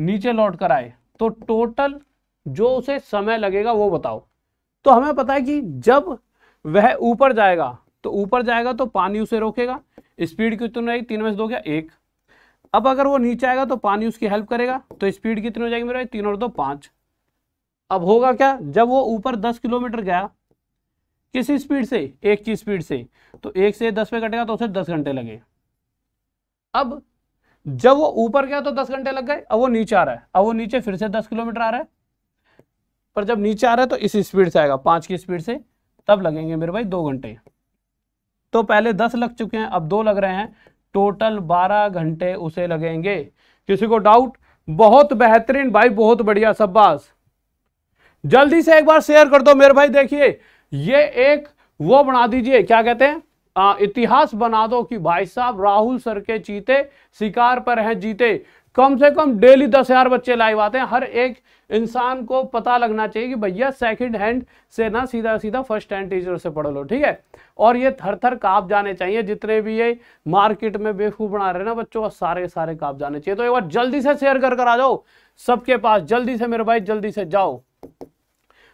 नीचे लौट कर आए तो टोटल जो उसे समय लगेगा वो बताओ तो हमें पता है कि जब वह ऊपर जाएगा तो ऊपर जाएगा तो पानी उसे रोकेगा स्पीड कितनी रहेगी तीन में से दो क्या एक अब अगर वो नीचे आएगा तो पानी उसकी हेल्प करेगा तो स्पीड कितनी हो जाएगी मेरा तीन और दो पाँच अब होगा क्या जब वो ऊपर दस किलोमीटर गया किस स्पीड से एक की स्पीड से तो एक से दस में कटेगा तो उसे दस घंटे लगे अब जब वो ऊपर गया तो दस घंटे लग गए अब वो नीचे आ रहा है अब वो नीचे फिर से दस किलोमीटर आ रहा है पर जब नीचे आ रहा है तो इस स्पीड से आएगा पांच की स्पीड से तब लगेंगे मेरे भाई दो घंटे तो पहले दस लग चुके हैं अब दो लग रहे हैं टोटल बारह घंटे उसे लगेंगे किसी को डाउट बहुत बेहतरीन भाई बहुत बढ़िया सब्बास जल्दी से एक बार शेयर कर दो मेरे भाई देखिए ये एक वो बना दीजिए क्या कहते हैं आ, इतिहास बना दो कि भाई साहब राहुल सर के चीते शिकार पर हैं जीते कम से कम डेली दस हजार बच्चे लाइव आते हैं हर एक इंसान को पता लगना चाहिए कि भैया सेकंड हैंड से ना सीधा सीधा फर्स्ट हैंड टीचर से पढ़ लो ठीक है और ये थर थर काप जाने चाहिए जितने भी ये मार्केट में बेवकूफ़ बना रहे ना बच्चों सारे सारे काप जाने चाहिए तो एक बार जल्दी से शेयर कर कर आ जाओ सबके पास जल्दी से मेरे भाई जल्दी से जाओ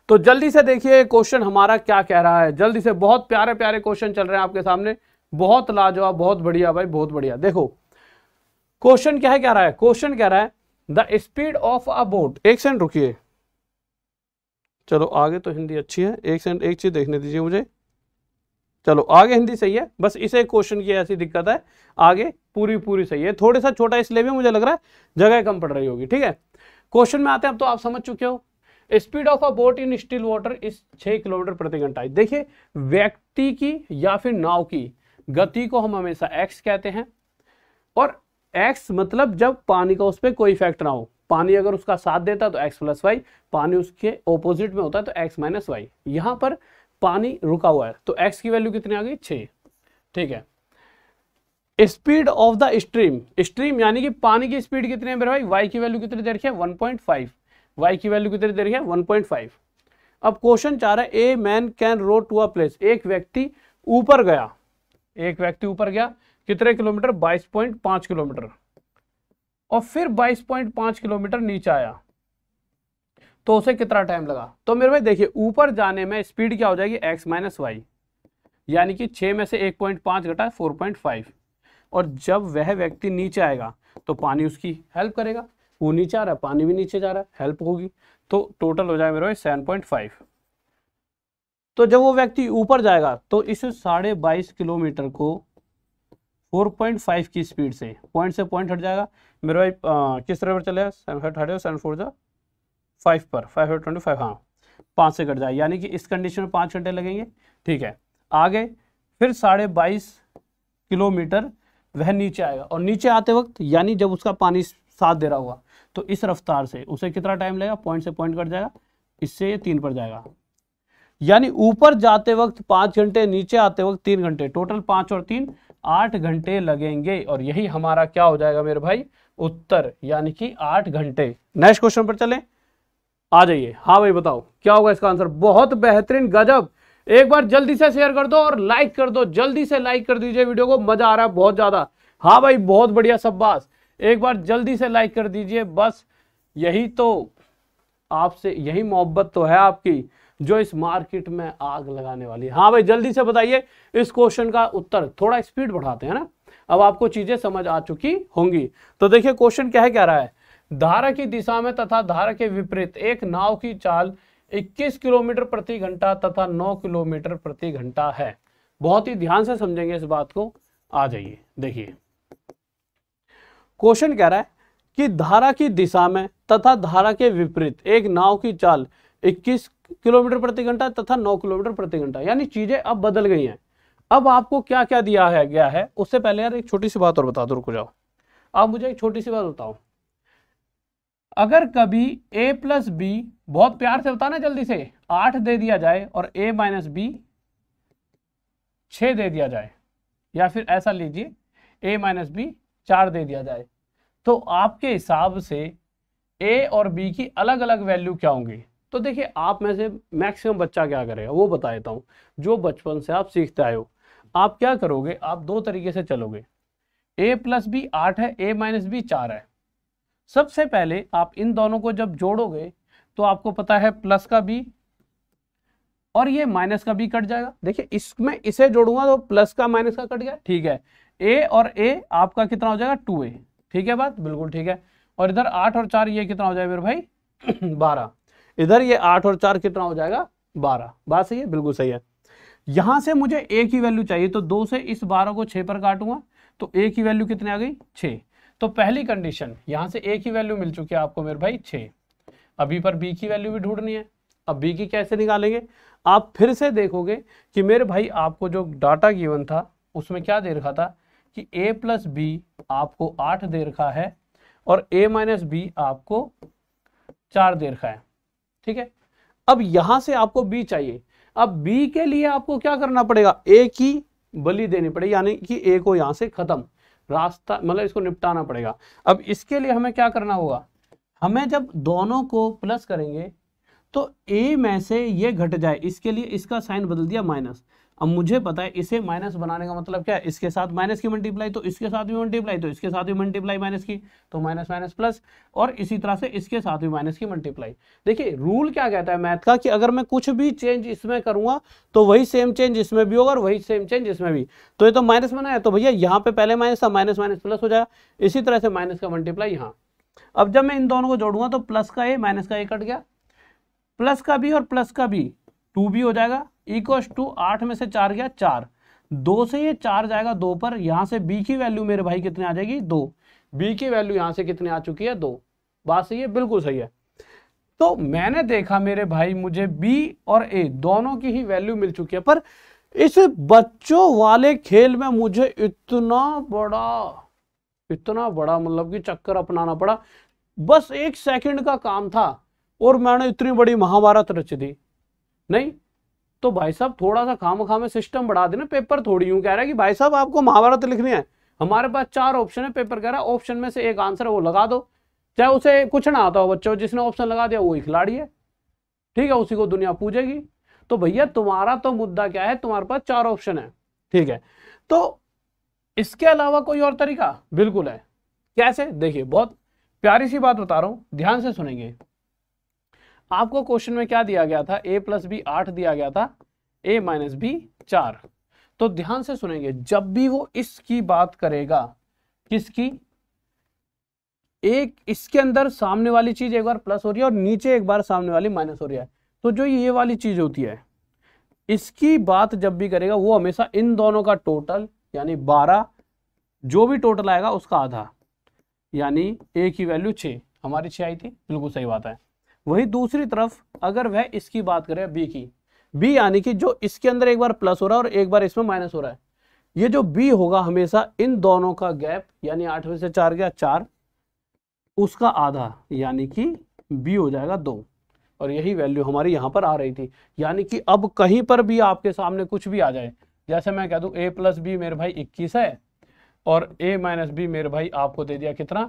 तो जल्दी से देखिए क्वेश्चन हमारा क्या कह रहा है जल्दी से बहुत प्यारे प्यारे क्वेश्चन चल रहे हैं आपके सामने बहुत लाजवाब बहुत बढ़िया भाई बहुत बढ़िया देखो क्वेश्चन क्या है कह रहा है क्वेश्चन कह रहा है the speed of a boat एक सेकंड रुकिए चलो आगे तो हिंदी अच्छी है एक सेकंड एक चीज देखने दीजिए मुझे चलो आगे हिंदी सही है बस इसे क्वेश्चन की ऐसी दिक्कत है आगे पूरी पूरी सही है थोड़ा सा छोटा इसलिए भी मुझे लग रहा है जगह कम पड़ रही होगी ठीक है क्वेश्चन में आते हैं अब तो आप समझ चुके हो speed of a boat in still water इस छः किलोमीटर प्रति घंटा देखिए व्यक्ति की या फिर नाव की गति को हम हमेशा एक्स कहते हैं और एक्स मतलब जब पानी का उस पर कोई इफेक्ट ना हो पानी अगर उसका साथ देता तो एक्स प्लस वाई पानी उसके ओपोजिट में होता है तो एक्स माइनस वाई यहाँ पर पानी रुका हुआ है तो एक्स की वैल्यू कितनी आ गई छः ठीक है speed of the stream stream यानी कि पानी की स्पीड कितनी है मेरे भाई वाई की वैल्यू कितनी दे रखी है 1.5 वाई की वैल्यू कितनी दे रही है 1.5 अब क्वेश्चन चाह रहा है a man can row to a place एक व्यक्ति ऊपर गया एक व्यक्ति ऊपर गया कितने किलोमीटर 22.5 किलोमीटर और फिर 22.5 किलोमीटर नीचे आया तो उसे कितना टाइम लगा तो मेरे भाई देखिए ऊपर जाने में स्पीड क्या हो जाएगी एक्स माइनस वाई यानी कि छः में से एक पॉइंट पाँच घटा फोर पॉइंट फाइव और जब वह व्यक्ति नीचे आएगा तो पानी उसकी हेल्प करेगा वो नीचे आ रहा है पानी भी नीचे जा रहा है हेल्प होगी तो टोटल हो जाएगा मेरे भाई सेवन पॉइंट फाइव तो जब वो व्यक्ति ऊपर जाएगा तो इस साढ़े बाईस किलोमीटर को फोर पॉइंट फाइव की स्पीड से पॉइंट से पॉइंट हट जाएगा मेरे भाई किस तरह पर चलेगा सेवन फाइव हटेगा सेवन फोर जा फाइव पर फाइव हंड्रेड ट्वेंटी फाइव हाँ पाँच से कट जाए यानी कि इस कंडीशन में पाँच घंटे लगेंगे ठीक है आगे फिर साढ़े बाईस किलोमीटर वह नीचे आएगा और नीचे आते वक्त यानी जब उसका पानी साथ दे रहा होगा तो इस रफ्तार से उसे कितना टाइम लगेगा पॉइंट से पॉइंट कट जाएगा इससे ये तीन पर जाएगा यानी ऊपर जाते वक्त पांच घंटे नीचे आते वक्त तीन घंटे टोटल पांच और तीन आठ घंटे लगेंगे और यही हमारा क्या हो जाएगा मेरे भाई उत्तर यानी कि आठ घंटे नेक्स्ट क्वेश्चन पर चले आ जाइए हाँ भाई बताओ क्या होगा इसका आंसर बहुत बेहतरीन गजब एक बार जल्दी से शेयर कर दो और लाइक कर दो जल्दी से लाइक कर दीजिए वीडियो को मजा आ रहा है बहुत ज्यादा हाँ भाई बहुत बढ़िया सब बात एक बार जल्दी से लाइक कर दीजिए बस यही तो आपसे यही मोहब्बत तो है आपकी जो इस मार्केट में आग लगाने वाली है हाँ भाई जल्दी से बताइए इस क्वेश्चन का उत्तर थोड़ा स्पीड बढ़ाते हैं ना अब आपको चीजें समझ आ चुकी होंगी तो देखिए क्वेश्चन क्या है रहा है धारा की दिशा में तथा धारा के विपरीत एक नाव की चाल 21 किलोमीटर प्रति घंटा तथा 9 किलोमीटर प्रति घंटा है बहुत ही ध्यान से समझेंगे इस बात को आ जाइए देखिए क्वेश्चन कह रहा है कि धारा की दिशा में तथा धारा के विपरीत एक नाव की चाल 21 किलोमीटर प्रति घंटा तथा 9 किलोमीटर प्रति घंटा यानी चीजें अब बदल गई हैं अब आपको क्या क्या दिया है गया है उससे पहले यार एक छोटी सी बात और बता दो रुको जाओ आप मुझे एक छोटी सी बात बताओ अगर कभी a प्लस बी बहुत प्यार से बताना जल्दी से आठ दे दिया जाए और a माइनस बी छ दे दिया जाए या फिर ऐसा लीजिए a माइनस बी चार दे दिया जाए तो आपके हिसाब से ए और बी की अलग अलग वैल्यू क्या होंगी तो देखिए आप में से मैक्सिमम बच्चा क्या करेगा वो बता देता हूँ जो बचपन से आप सीखते आए हो आप क्या करोगे आप दो तरीके से चलोगे ए प्लस बी आठ है ए माइनस बी चार है सबसे पहले आप इन दोनों को जब जोड़ोगे तो आपको पता है प्लस का बी और ये माइनस का बी कट जाएगा देखिए इसमें इसे जोड़ूंगा तो प्लस का माइनस का कट गया ठीक है ए और ए आपका कितना हो जाएगा टू ए ठीक है बात बिल्कुल ठीक है और इधर आठ और चार ये कितना हो जाएगा मेरे भाई [CLEARS THROAT] बारह इधर ये आठ और चार कितना हो जाएगा बारह बात सही है बिल्कुल सही है यहां से मुझे ए की वैल्यू चाहिए तो दो से इस बारह को छह पर काटूंगा तो ए की वैल्यू कितनी आ गई छे तो पहली कंडीशन यहां से ए की वैल्यू मिल चुकी है आपको मेरे भाई छे अभी पर बी की वैल्यू भी ढूंढनी है अब बी की कैसे निकालेंगे आप फिर से देखोगे कि मेरे भाई आपको जो डाटा गिवन था उसमें क्या दे रखा था कि a प्लस बी आपको आठ दे रखा है और a माइनस बी आपको चार दे रखा है ठीक है अब यहां से आपको b चाहिए अब b के लिए आपको क्या करना पड़ेगा a की बलि देनी पड़ेगी यानी कि a को यहां से खत्म रास्ता मतलब इसको निपटाना पड़ेगा अब इसके लिए हमें क्या करना होगा हमें जब दोनों को प्लस करेंगे तो a में से ये घट जाए इसके लिए इसका साइन बदल दिया माइनस अब मुझे पता है इसे माइनस बनाने का मतलब क्या है इसके साथ माइनस की मल्टीप्लाई तो इसके साथ भी मल्टीप्लाई तो इसके साथ भी मल्टीप्लाई माइनस की तो माइनस माइनस प्लस और इसी तरह से इसके साथ भी माइनस की मल्टीप्लाई देखिए रूल क्या कहता है मैथ का कि अगर मैं कुछ भी चेंज इसमें करूंगा तो वही सेम चेंज इसमें भी होगा और वही सेम चेंज इसमें भी तो ये तो माइनस बनाया तो भैया यहाँ पे पहले माइनस था माइनस माइनस प्लस हो जाएगा इसी तरह से माइनस का मल्टीप्लाई यहाँ अब जब मैं इन दोनों को जोड़ूंगा तो प्लस का ए माइनस का ए कट गया प्लस का भी और प्लस का भी टू भी हो जाएगा इक्वस टू आठ में से चार गया चार दो से ये चार जाएगा दो पर यहाँ से बी की वैल्यू मेरे भाई कितनी आ जाएगी दो बी की वैल्यू यहाँ से कितनी आ चुकी है दो बात सही है बिल्कुल सही है तो मैंने देखा मेरे भाई मुझे बी और ए दोनों की ही वैल्यू मिल चुकी है पर इस बच्चों वाले खेल में मुझे इतना बड़ा इतना बड़ा मतलब कि चक्कर अपनाना पड़ा बस एक सेकंड का काम था और मैंने इतनी बड़ी महाभारत रच दी नहीं तो भाई साहब थोड़ा सा खाम खामे सिस्टम बढ़ा देना पेपर थोड़ी यूं कह रहा है कि भाई साहब आपको महाभारत लिखनी है हमारे पास चार ऑप्शन है पेपर कह रहा है ऑप्शन में से एक आंसर वो लगा दो चाहे उसे कुछ ना आता हो बच्चों जिसने ऑप्शन लगा दिया वही खिलाड़ी है ठीक है उसी को दुनिया पूजेगी तो भैया तुम्हारा तो मुद्दा क्या है तुम्हारे पास चार ऑप्शन है ठीक है तो इसके अलावा कोई और तरीका बिल्कुल है कैसे देखिए बहुत प्यारी सी बात बता रहा हूं ध्यान से सुनेंगे आपको क्वेश्चन में क्या दिया गया था ए प्लस बी आठ दिया गया था ए माइनस बी चार तो ध्यान से सुनेंगे जब भी वो इसकी बात करेगा किसकी एक इसके अंदर सामने वाली चीज एक बार प्लस हो रही है और नीचे एक बार सामने वाली माइनस हो रही है तो जो ये वाली चीज होती है इसकी बात जब भी करेगा वो हमेशा इन दोनों का टोटल यानी बारह जो भी टोटल आएगा उसका आधा यानी ए की वैल्यू छः हमारी छः आई थी बिल्कुल सही बात है वही दूसरी तरफ अगर वह इसकी बात करें बी की बी यानी कि जो इसके अंदर एक बार प्लस हो रहा है और एक बार इसमें माइनस हो रहा है ये जो बी होगा हमेशा इन दोनों का गैप यानी आठ में से चार गया चार उसका आधा यानी कि बी हो जाएगा दो और यही वैल्यू हमारी यहां पर आ रही थी यानी कि अब कहीं पर भी आपके सामने कुछ भी आ जाए जैसे मैं कह दू ए प्लस बी मेरे भाई इक्कीस है और ए माइनस बी मेरे भाई आपको दे दिया कितना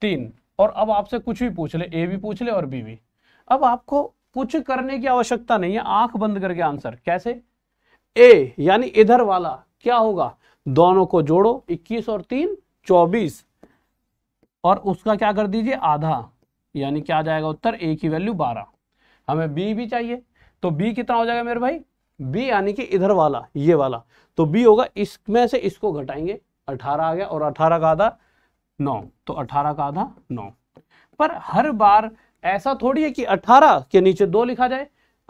तीन और अब आपसे कुछ भी पूछ ले ए भी पूछ ले और बी भी अब आपको कुछ करने की आवश्यकता नहीं है आंख बंद करके आंसर कैसे ए यानी इधर वाला क्या होगा दोनों को जोड़ो 21 और 3 24 और उसका क्या कर दीजिए आधा यानी क्या जाएगा उत्तर ए की वैल्यू 12 हमें बी भी चाहिए तो बी कितना हो जाएगा मेरे भाई बी यानी कि इधर वाला ये वाला तो बी होगा इसमें से इसको घटाएंगे 18 आ गया और 18 का आधा 9 तो 18 का आधा 9 पर हर बार ऐसा थोड़ी है कि 18 के नीचे दो लिखा जाए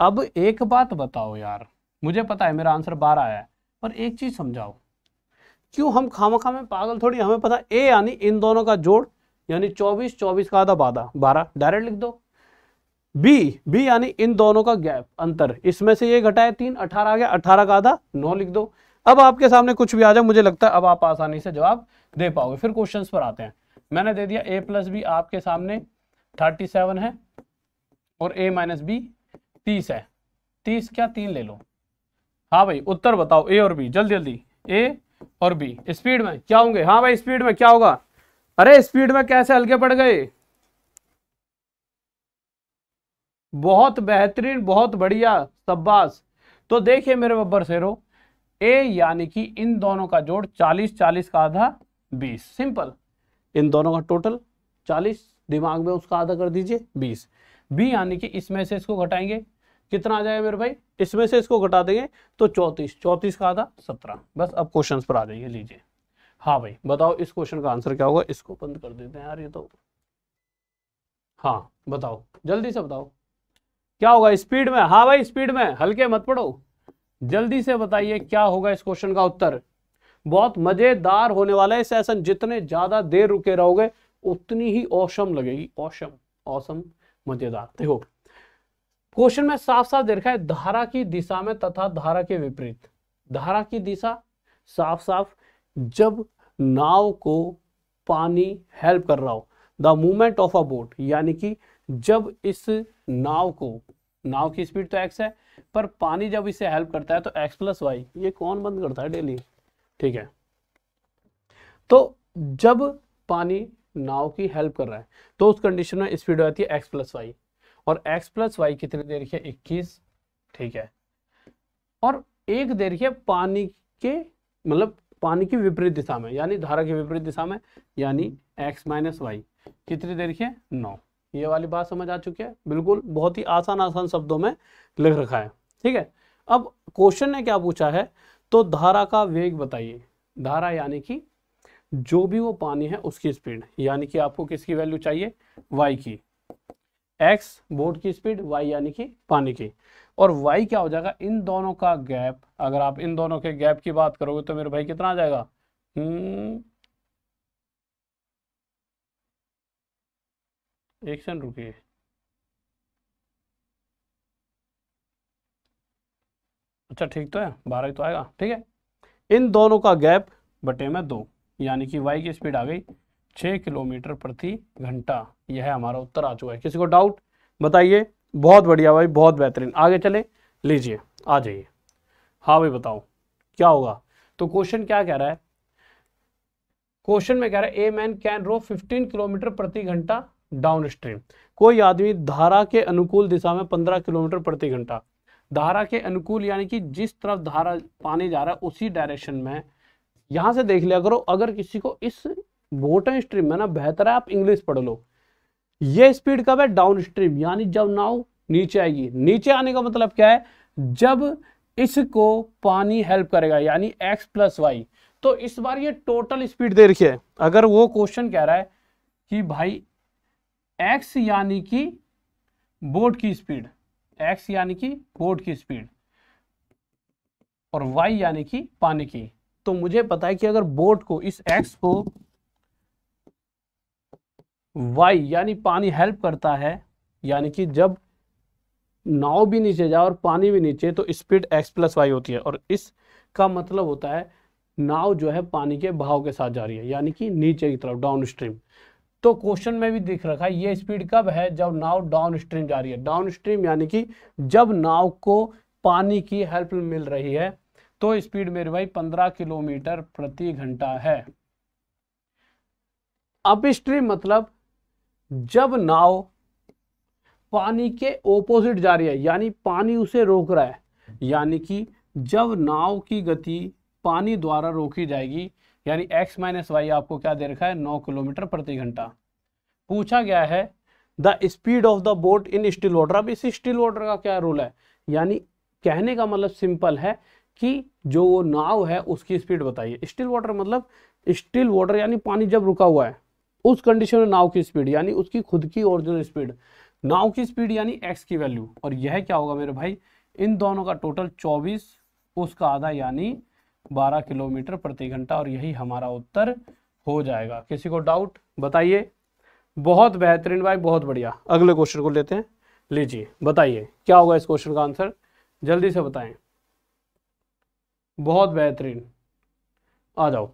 अब एक बात बताओ यार मुझे पता है मेरा आंसर बारह आया है पर एक चीज समझाओ क्यों हम खामा में पागल थोड़ी हमें पता ए यानी इन दोनों का जोड़ यानी चौबीस चौबीस का आधा बाधा बारह डायरेक्ट लिख दो बी बी यानी इन दोनों का गैप अंतर इसमें से ये घटाए तीन अठारह आ गया अठारह का आधा नौ लिख दो अब आपके सामने कुछ भी आ जाए मुझे लगता है अब आप आसानी से जवाब दे पाओगे फिर क्वेश्चन पर आते हैं मैंने दे दिया ए प्लस बी आपके सामने थर्टी सेवन है और ए माइनस बी तीस है तीस क्या तीन ले लो हाँ भाई उत्तर बताओ ए और बी जल्दी जल्दी ए और बी स्पीड में क्या होंगे हाँ भाई स्पीड में क्या होगा अरे स्पीड में कैसे हल्के पड़ गए बहुत बेहतरीन बहुत बढ़िया सब्बास तो देखिए मेरे बब्बर शेरों ए यानी कि इन दोनों का जोड़ 40 40 का आधा 20 सिंपल इन दोनों का टोटल 40 दिमाग में उसका आधा कर दीजिए बीस बी यानी कि इसमें से इसको घटाएंगे कितना आ जाएगा मेरे भाई इसमें से इसको घटा देंगे तो चौतीस चौतीस का आधा सत्रह बस अब क्वेश्चन पर आ जाइए लीजिए हाँ भाई बताओ इस क्वेश्चन का आंसर क्या होगा इसको बंद कर देते हैं यार ये तो हाँ बताओ जल्दी से बताओ क्या होगा स्पीड में हाँ भाई स्पीड में हल्के मत पड़ो जल्दी से बताइए क्या होगा इस क्वेश्चन का उत्तर बहुत मजेदार होने वाला है सेशन जितने ज्यादा देर रुके रहोगे उतनी ही औसम लगेगी औसम औसम मजेदार देखो क्वेश्चन में साफ साफ देखा है धारा की दिशा में तथा धारा के विपरीत धारा की दिशा साफ साफ जब नाव को पानी हेल्प कर रहा हो the movement of a boat यानी कि जब इस नाव को नाव की स्पीड तो एक्स है पर पानी जब इसे हेल्प करता है तो एक्स प्लस वाई ये कौन बंद करता है डेली ठीक है तो जब पानी नाव की हेल्प कर रहा है तो उस कंडीशन में स्पीड हो जाती है एक्स प्लस वाई और एक्स प्लस वाई कितनी दे रखी है इक्कीस ठीक है और एक दे रखी है पानी के मतलब पानी की विपरीत दिशा में यानी धारा की विपरीत दिशा में यानी एक्स माइनस वाई कितनी देर रखी है नौ ये वाली बात समझ आ चुकी है बिल्कुल बहुत ही आसान आसान शब्दों में लिख रखा है ठीक है अब क्वेश्चन ने क्या पूछा है तो धारा का वेग बताइए धारा यानी कि जो भी वो पानी है उसकी स्पीड यानी कि आपको किसकी वैल्यू चाहिए वाई की एक्स बोर्ड की स्पीड वाई यानी कि पानी की और वाई क्या हो जाएगा इन दोनों का गैप अगर आप इन दोनों के गैप की बात करोगे तो मेरे भाई कितना आ जाएगा हम्म, एक सेकंड रुकिए अच्छा ठीक तो है बारह ही तो आएगा ठीक है इन दोनों का गैप बटे में दो यानी कि वाई की स्पीड आ गई छः किलोमीटर प्रति घंटा यह हमारा उत्तर आ चुका है किसी को डाउट बताइए बहुत बढ़िया भाई बहुत बेहतरीन आगे चले लीजिए आ जाइए हाँ भाई बताओ क्या होगा तो क्वेश्चन क्या कह रहा है क्वेश्चन में कह रहा है a man can row 15 kilometre प्रति घंटा डाउन स्ट्रीम कोई आदमी धारा के अनुकूल दिशा में 15 किलोमीटर प्रति घंटा धारा के अनुकूल यानी कि जिस तरफ धारा पानी जा रहा है उसी डायरेक्शन में यहां से देख लिया करो अगर किसी को इस बॉटम स्ट्रीम में ना बेहतर है आप इंग्लिश पढ़ लो ये स्पीड कब है डाउन स्ट्रीम यानी जब नाव नीचे आएगी नीचे आने का मतलब क्या है जब इसको पानी हेल्प करेगा यानी एक्स प्लस वाई तो इस बार ये टोटल स्पीड दे रखी है अगर वो क्वेश्चन कह रहा है कि भाई एक्स यानी कि बोट की स्पीड एक्स यानी कि बोट की स्पीड और वाई यानी कि पानी की तो मुझे पता है कि अगर बोट को इस एक्स को वाई यानी पानी हेल्प करता है यानी कि जब नाव भी नीचे जाए और पानी भी नीचे तो स्पीड एक्स प्लस वाई होती है और इसका मतलब होता है नाव जो है पानी के बहाव के साथ जा रही है यानी कि नीचे की तरफ डाउन स्ट्रीम तो क्वेश्चन में भी दिख रखा है ये स्पीड कब है जब नाव डाउन स्ट्रीम जा रही है डाउन स्ट्रीम यानी कि जब नाव को पानी की हेल्प मिल रही है तो स्पीड मेरे भाई 15 किलोमीटर प्रति घंटा है अपस्ट्रीम मतलब जब नाव पानी के ओपोजिट जा रही है यानी पानी उसे रोक रहा है यानी कि जब नाव की गति पानी द्वारा रोकी जाएगी यानी x माइनस वाई आपको क्या दे रखा है 9 किलोमीटर प्रति घंटा पूछा गया है the speed of the boat in still water अब इस स्टील वाटर का क्या रोल है यानी कहने का मतलब सिंपल है कि जो वो नाव है उसकी स्पीड बताइए स्टिल वाटर मतलब स्टिल वाटर यानी पानी जब रुका हुआ है उस कंडीशन में नाव की स्पीड यानी उसकी खुद की ओरिजिनल स्पीड नाव की स्पीड यानी एक्स की वैल्यू और यह क्या होगा मेरे भाई इन दोनों का टोटल चौबीस उसका आधा यानी बारह किलोमीटर प्रति घंटा और यही हमारा उत्तर हो जाएगा किसी को डाउट बताइए बहुत बेहतरीन भाई बहुत बढ़िया अगले क्वेश्चन को लेते हैं लीजिए बताइए क्या होगा इस क्वेश्चन का आंसर जल्दी से बताएं बहुत बेहतरीन आ जाओ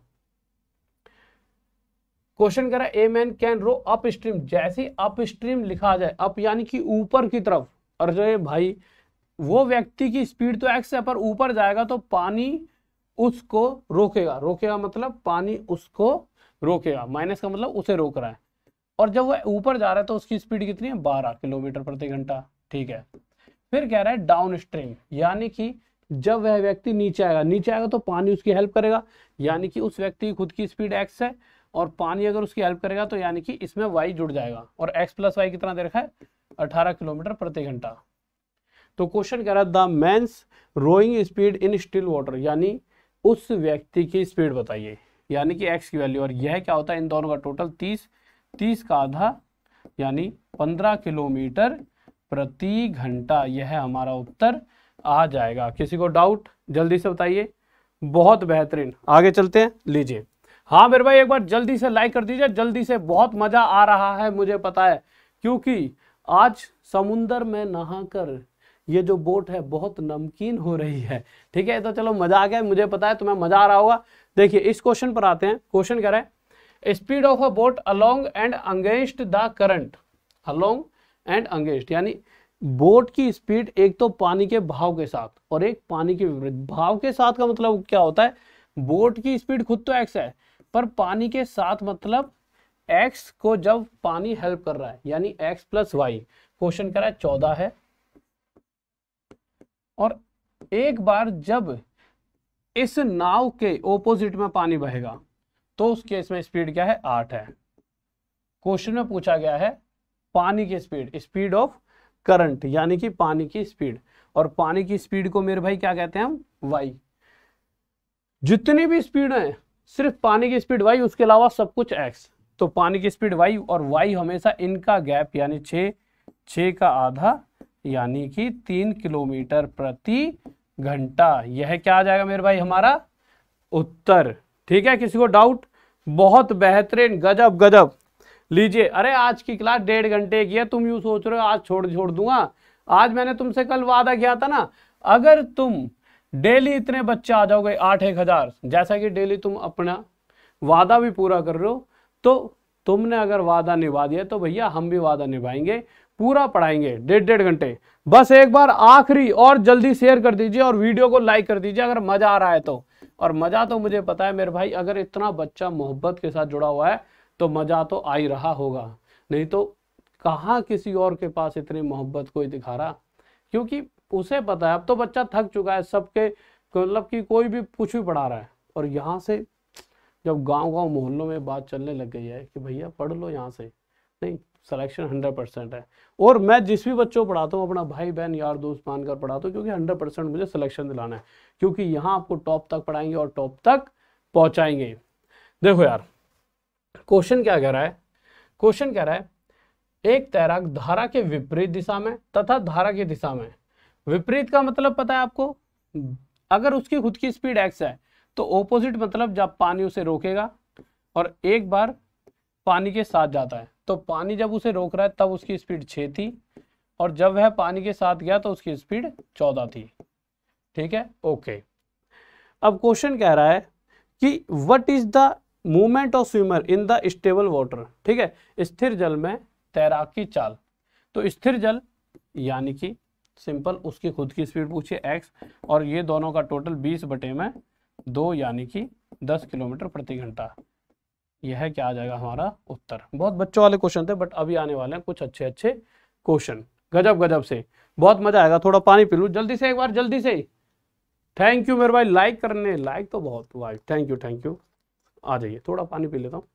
क्वेश्चन करा a man can row upstream जैसे अप स्ट्रीम लिखा जाए अप यानी कि ऊपर की तरफ और जो भाई वो व्यक्ति की स्पीड तो एक्स है पर ऊपर जाएगा तो पानी उसको रोकेगा रोकेगा मतलब पानी उसको रोकेगा माइनस का मतलब उसे रोक रहा है और जब वह ऊपर जा रहा है तो उसकी स्पीड कितनी है बारह किलोमीटर प्रति घंटा ठीक है फिर कह रहा है डाउन स्ट्रीम यानी कि जब वह व्यक्ति नीचे आएगा नीचे आएगा तो पानी उसकी हेल्प करेगा यानी कि उस व्यक्ति की खुद की स्पीड एक्स है और पानी अगर उसकी हेल्प करेगा तो यानी कि इसमें वाई जुड़ जाएगा और एक्स प्लस वाई कितना देखा है अठारह किलोमीटर प्रति घंटा तो क्वेश्चन कह रहा है the man's rowing speed in still water यानी उस व्यक्ति की स्पीड बताइए यानी कि एक्स की वैल्यू और यह क्या होता है इन दोनों का टोटल तीस तीस का आधा यानी पंद्रह किलोमीटर प्रति घंटा यह हमारा उत्तर आ जाएगा किसी को डाउट जल्दी से बताइए बहुत बेहतरीन आगे चलते हैं लीजिए हाँ मेरे भाई एक बार जल्दी से लाइक कर दीजिए जल्दी से बहुत मज़ा आ रहा है मुझे पता है क्योंकि आज समुन्दर में नहाकर ये जो बोट है बहुत नमकीन हो रही है ठीक है तो चलो मज़ा आ गया मुझे पता है तुम्हें मज़ा आ रहा होगा देखिए इस क्वेश्चन पर आते हैं क्वेश्चन कह रहे हैं speed of a boat along and against the current along and against यानी बोट की स्पीड एक तो पानी के भाव के साथ और एक पानी के विपरीत भाव के साथ का मतलब क्या होता है बोट की स्पीड खुद तो एक्स है पर पानी के साथ मतलब एक्स को जब पानी हेल्प कर रहा है यानी एक्स प्लस वाई क्वेश्चन करा है चौदह है और एक बार जब इस नाव के ओपोजिट में पानी बहेगा तो उस केस में स्पीड क्या है आठ है क्वेश्चन में पूछा गया है पानी की स्पीड स्पीड ऑफ करंट यानी कि पानी की स्पीड और पानी की स्पीड को मेरे भाई क्या कहते हैं हम वाई जितनी भी स्पीड है सिर्फ पानी की स्पीड वाई उसके अलावा सब कुछ एक्स तो पानी की स्पीड वाई और वाई हमेशा इनका गैप यानी छ छ का आधा यानी कि तीन किलोमीटर प्रति घंटा यह क्या आ जाएगा मेरे भाई हमारा उत्तर ठीक है किसी को डाउट बहुत बेहतरीन गजब गजब लीजिए अरे आज की क्लास डेढ़ घंटे की है तुम यूँ सोच रहे हो आज छोड़ छोड़ दूंगा आज मैंने तुमसे कल वादा किया था ना अगर तुम डेली इतने बच्चे आ जाओगे आठ एक हज़ार जैसा कि डेली तुम अपना वादा भी पूरा कर रहे हो तो तुमने अगर वादा निभा दिया तो भैया हम भी वादा निभाएंगे पूरा पढ़ाएंगे डेढ़ डेढ़ घंटे बस एक बार आखिरी और जल्दी शेयर कर दीजिए और वीडियो को लाइक कर दीजिए अगर मजा आ रहा है तो और मजा तो मुझे पता है मेरे भाई अगर इतना बच्चा मोहब्बत के साथ जुड़ा हुआ है तो मज़ा तो आ ही रहा होगा नहीं तो कहाँ किसी और के पास इतनी मोहब्बत कोई दिखा रहा क्योंकि उसे पता है अब तो बच्चा थक चुका है सबके मतलब कि कोई भी कुछ भी पढ़ा रहा है और यहाँ से जब गांव गांव मोहल्लों में बात चलने लग गई है कि भैया पढ़ लो यहाँ से नहीं सिलेक्शन हंड्रेड परसेंट है और मैं जिस भी बच्चों को पढ़ाता हूँ अपना भाई बहन यार दोस्त मानकर पढ़ाता हूँ क्योंकि हंड्रेड परसेंट मुझे सिलेक्शन दिलाना है क्योंकि यहाँ आपको टॉप तक पढ़ाएंगे और टॉप तक पहुँचाएंगे देखो यार क्वेश्चन क्या कह रहा है क्वेश्चन कह रहा है एक तैराक धारा के विपरीत दिशा में तथा धारा की दिशा में विपरीत का मतलब पता है आपको अगर उसकी खुद की स्पीड एक्स है तो ओपोजिट मतलब जब पानी उसे रोकेगा और एक बार पानी के साथ जाता है तो पानी जब उसे रोक रहा है तब उसकी स्पीड छः थी और जब वह पानी के साथ गया तो उसकी स्पीड चौदह थी ठीक है ओके अब क्वेश्चन कह रहा है कि what is the movement of swimmer in the stable water ठीक है स्थिर जल में तैराकी चाल तो स्थिर जल यानी कि सिंपल उसकी खुद की स्पीड पूछिए एक्स और ये दोनों का टोटल बीस बटे में दो यानी कि दस किलोमीटर प्रति घंटा यह क्या आ जाएगा हमारा उत्तर बहुत बच्चों वाले क्वेश्चन थे बट अभी आने वाले हैं कुछ अच्छे अच्छे क्वेश्चन गजब गजब से बहुत मजा आएगा थोड़ा पानी पी लूँ जल्दी से एक बार जल्दी से थैंक यू मेरे भाई लाइक करने लाइक तो बहुत थैंक यू थैंक यू आ जाइए थोड़ा पानी पी लेता हूँ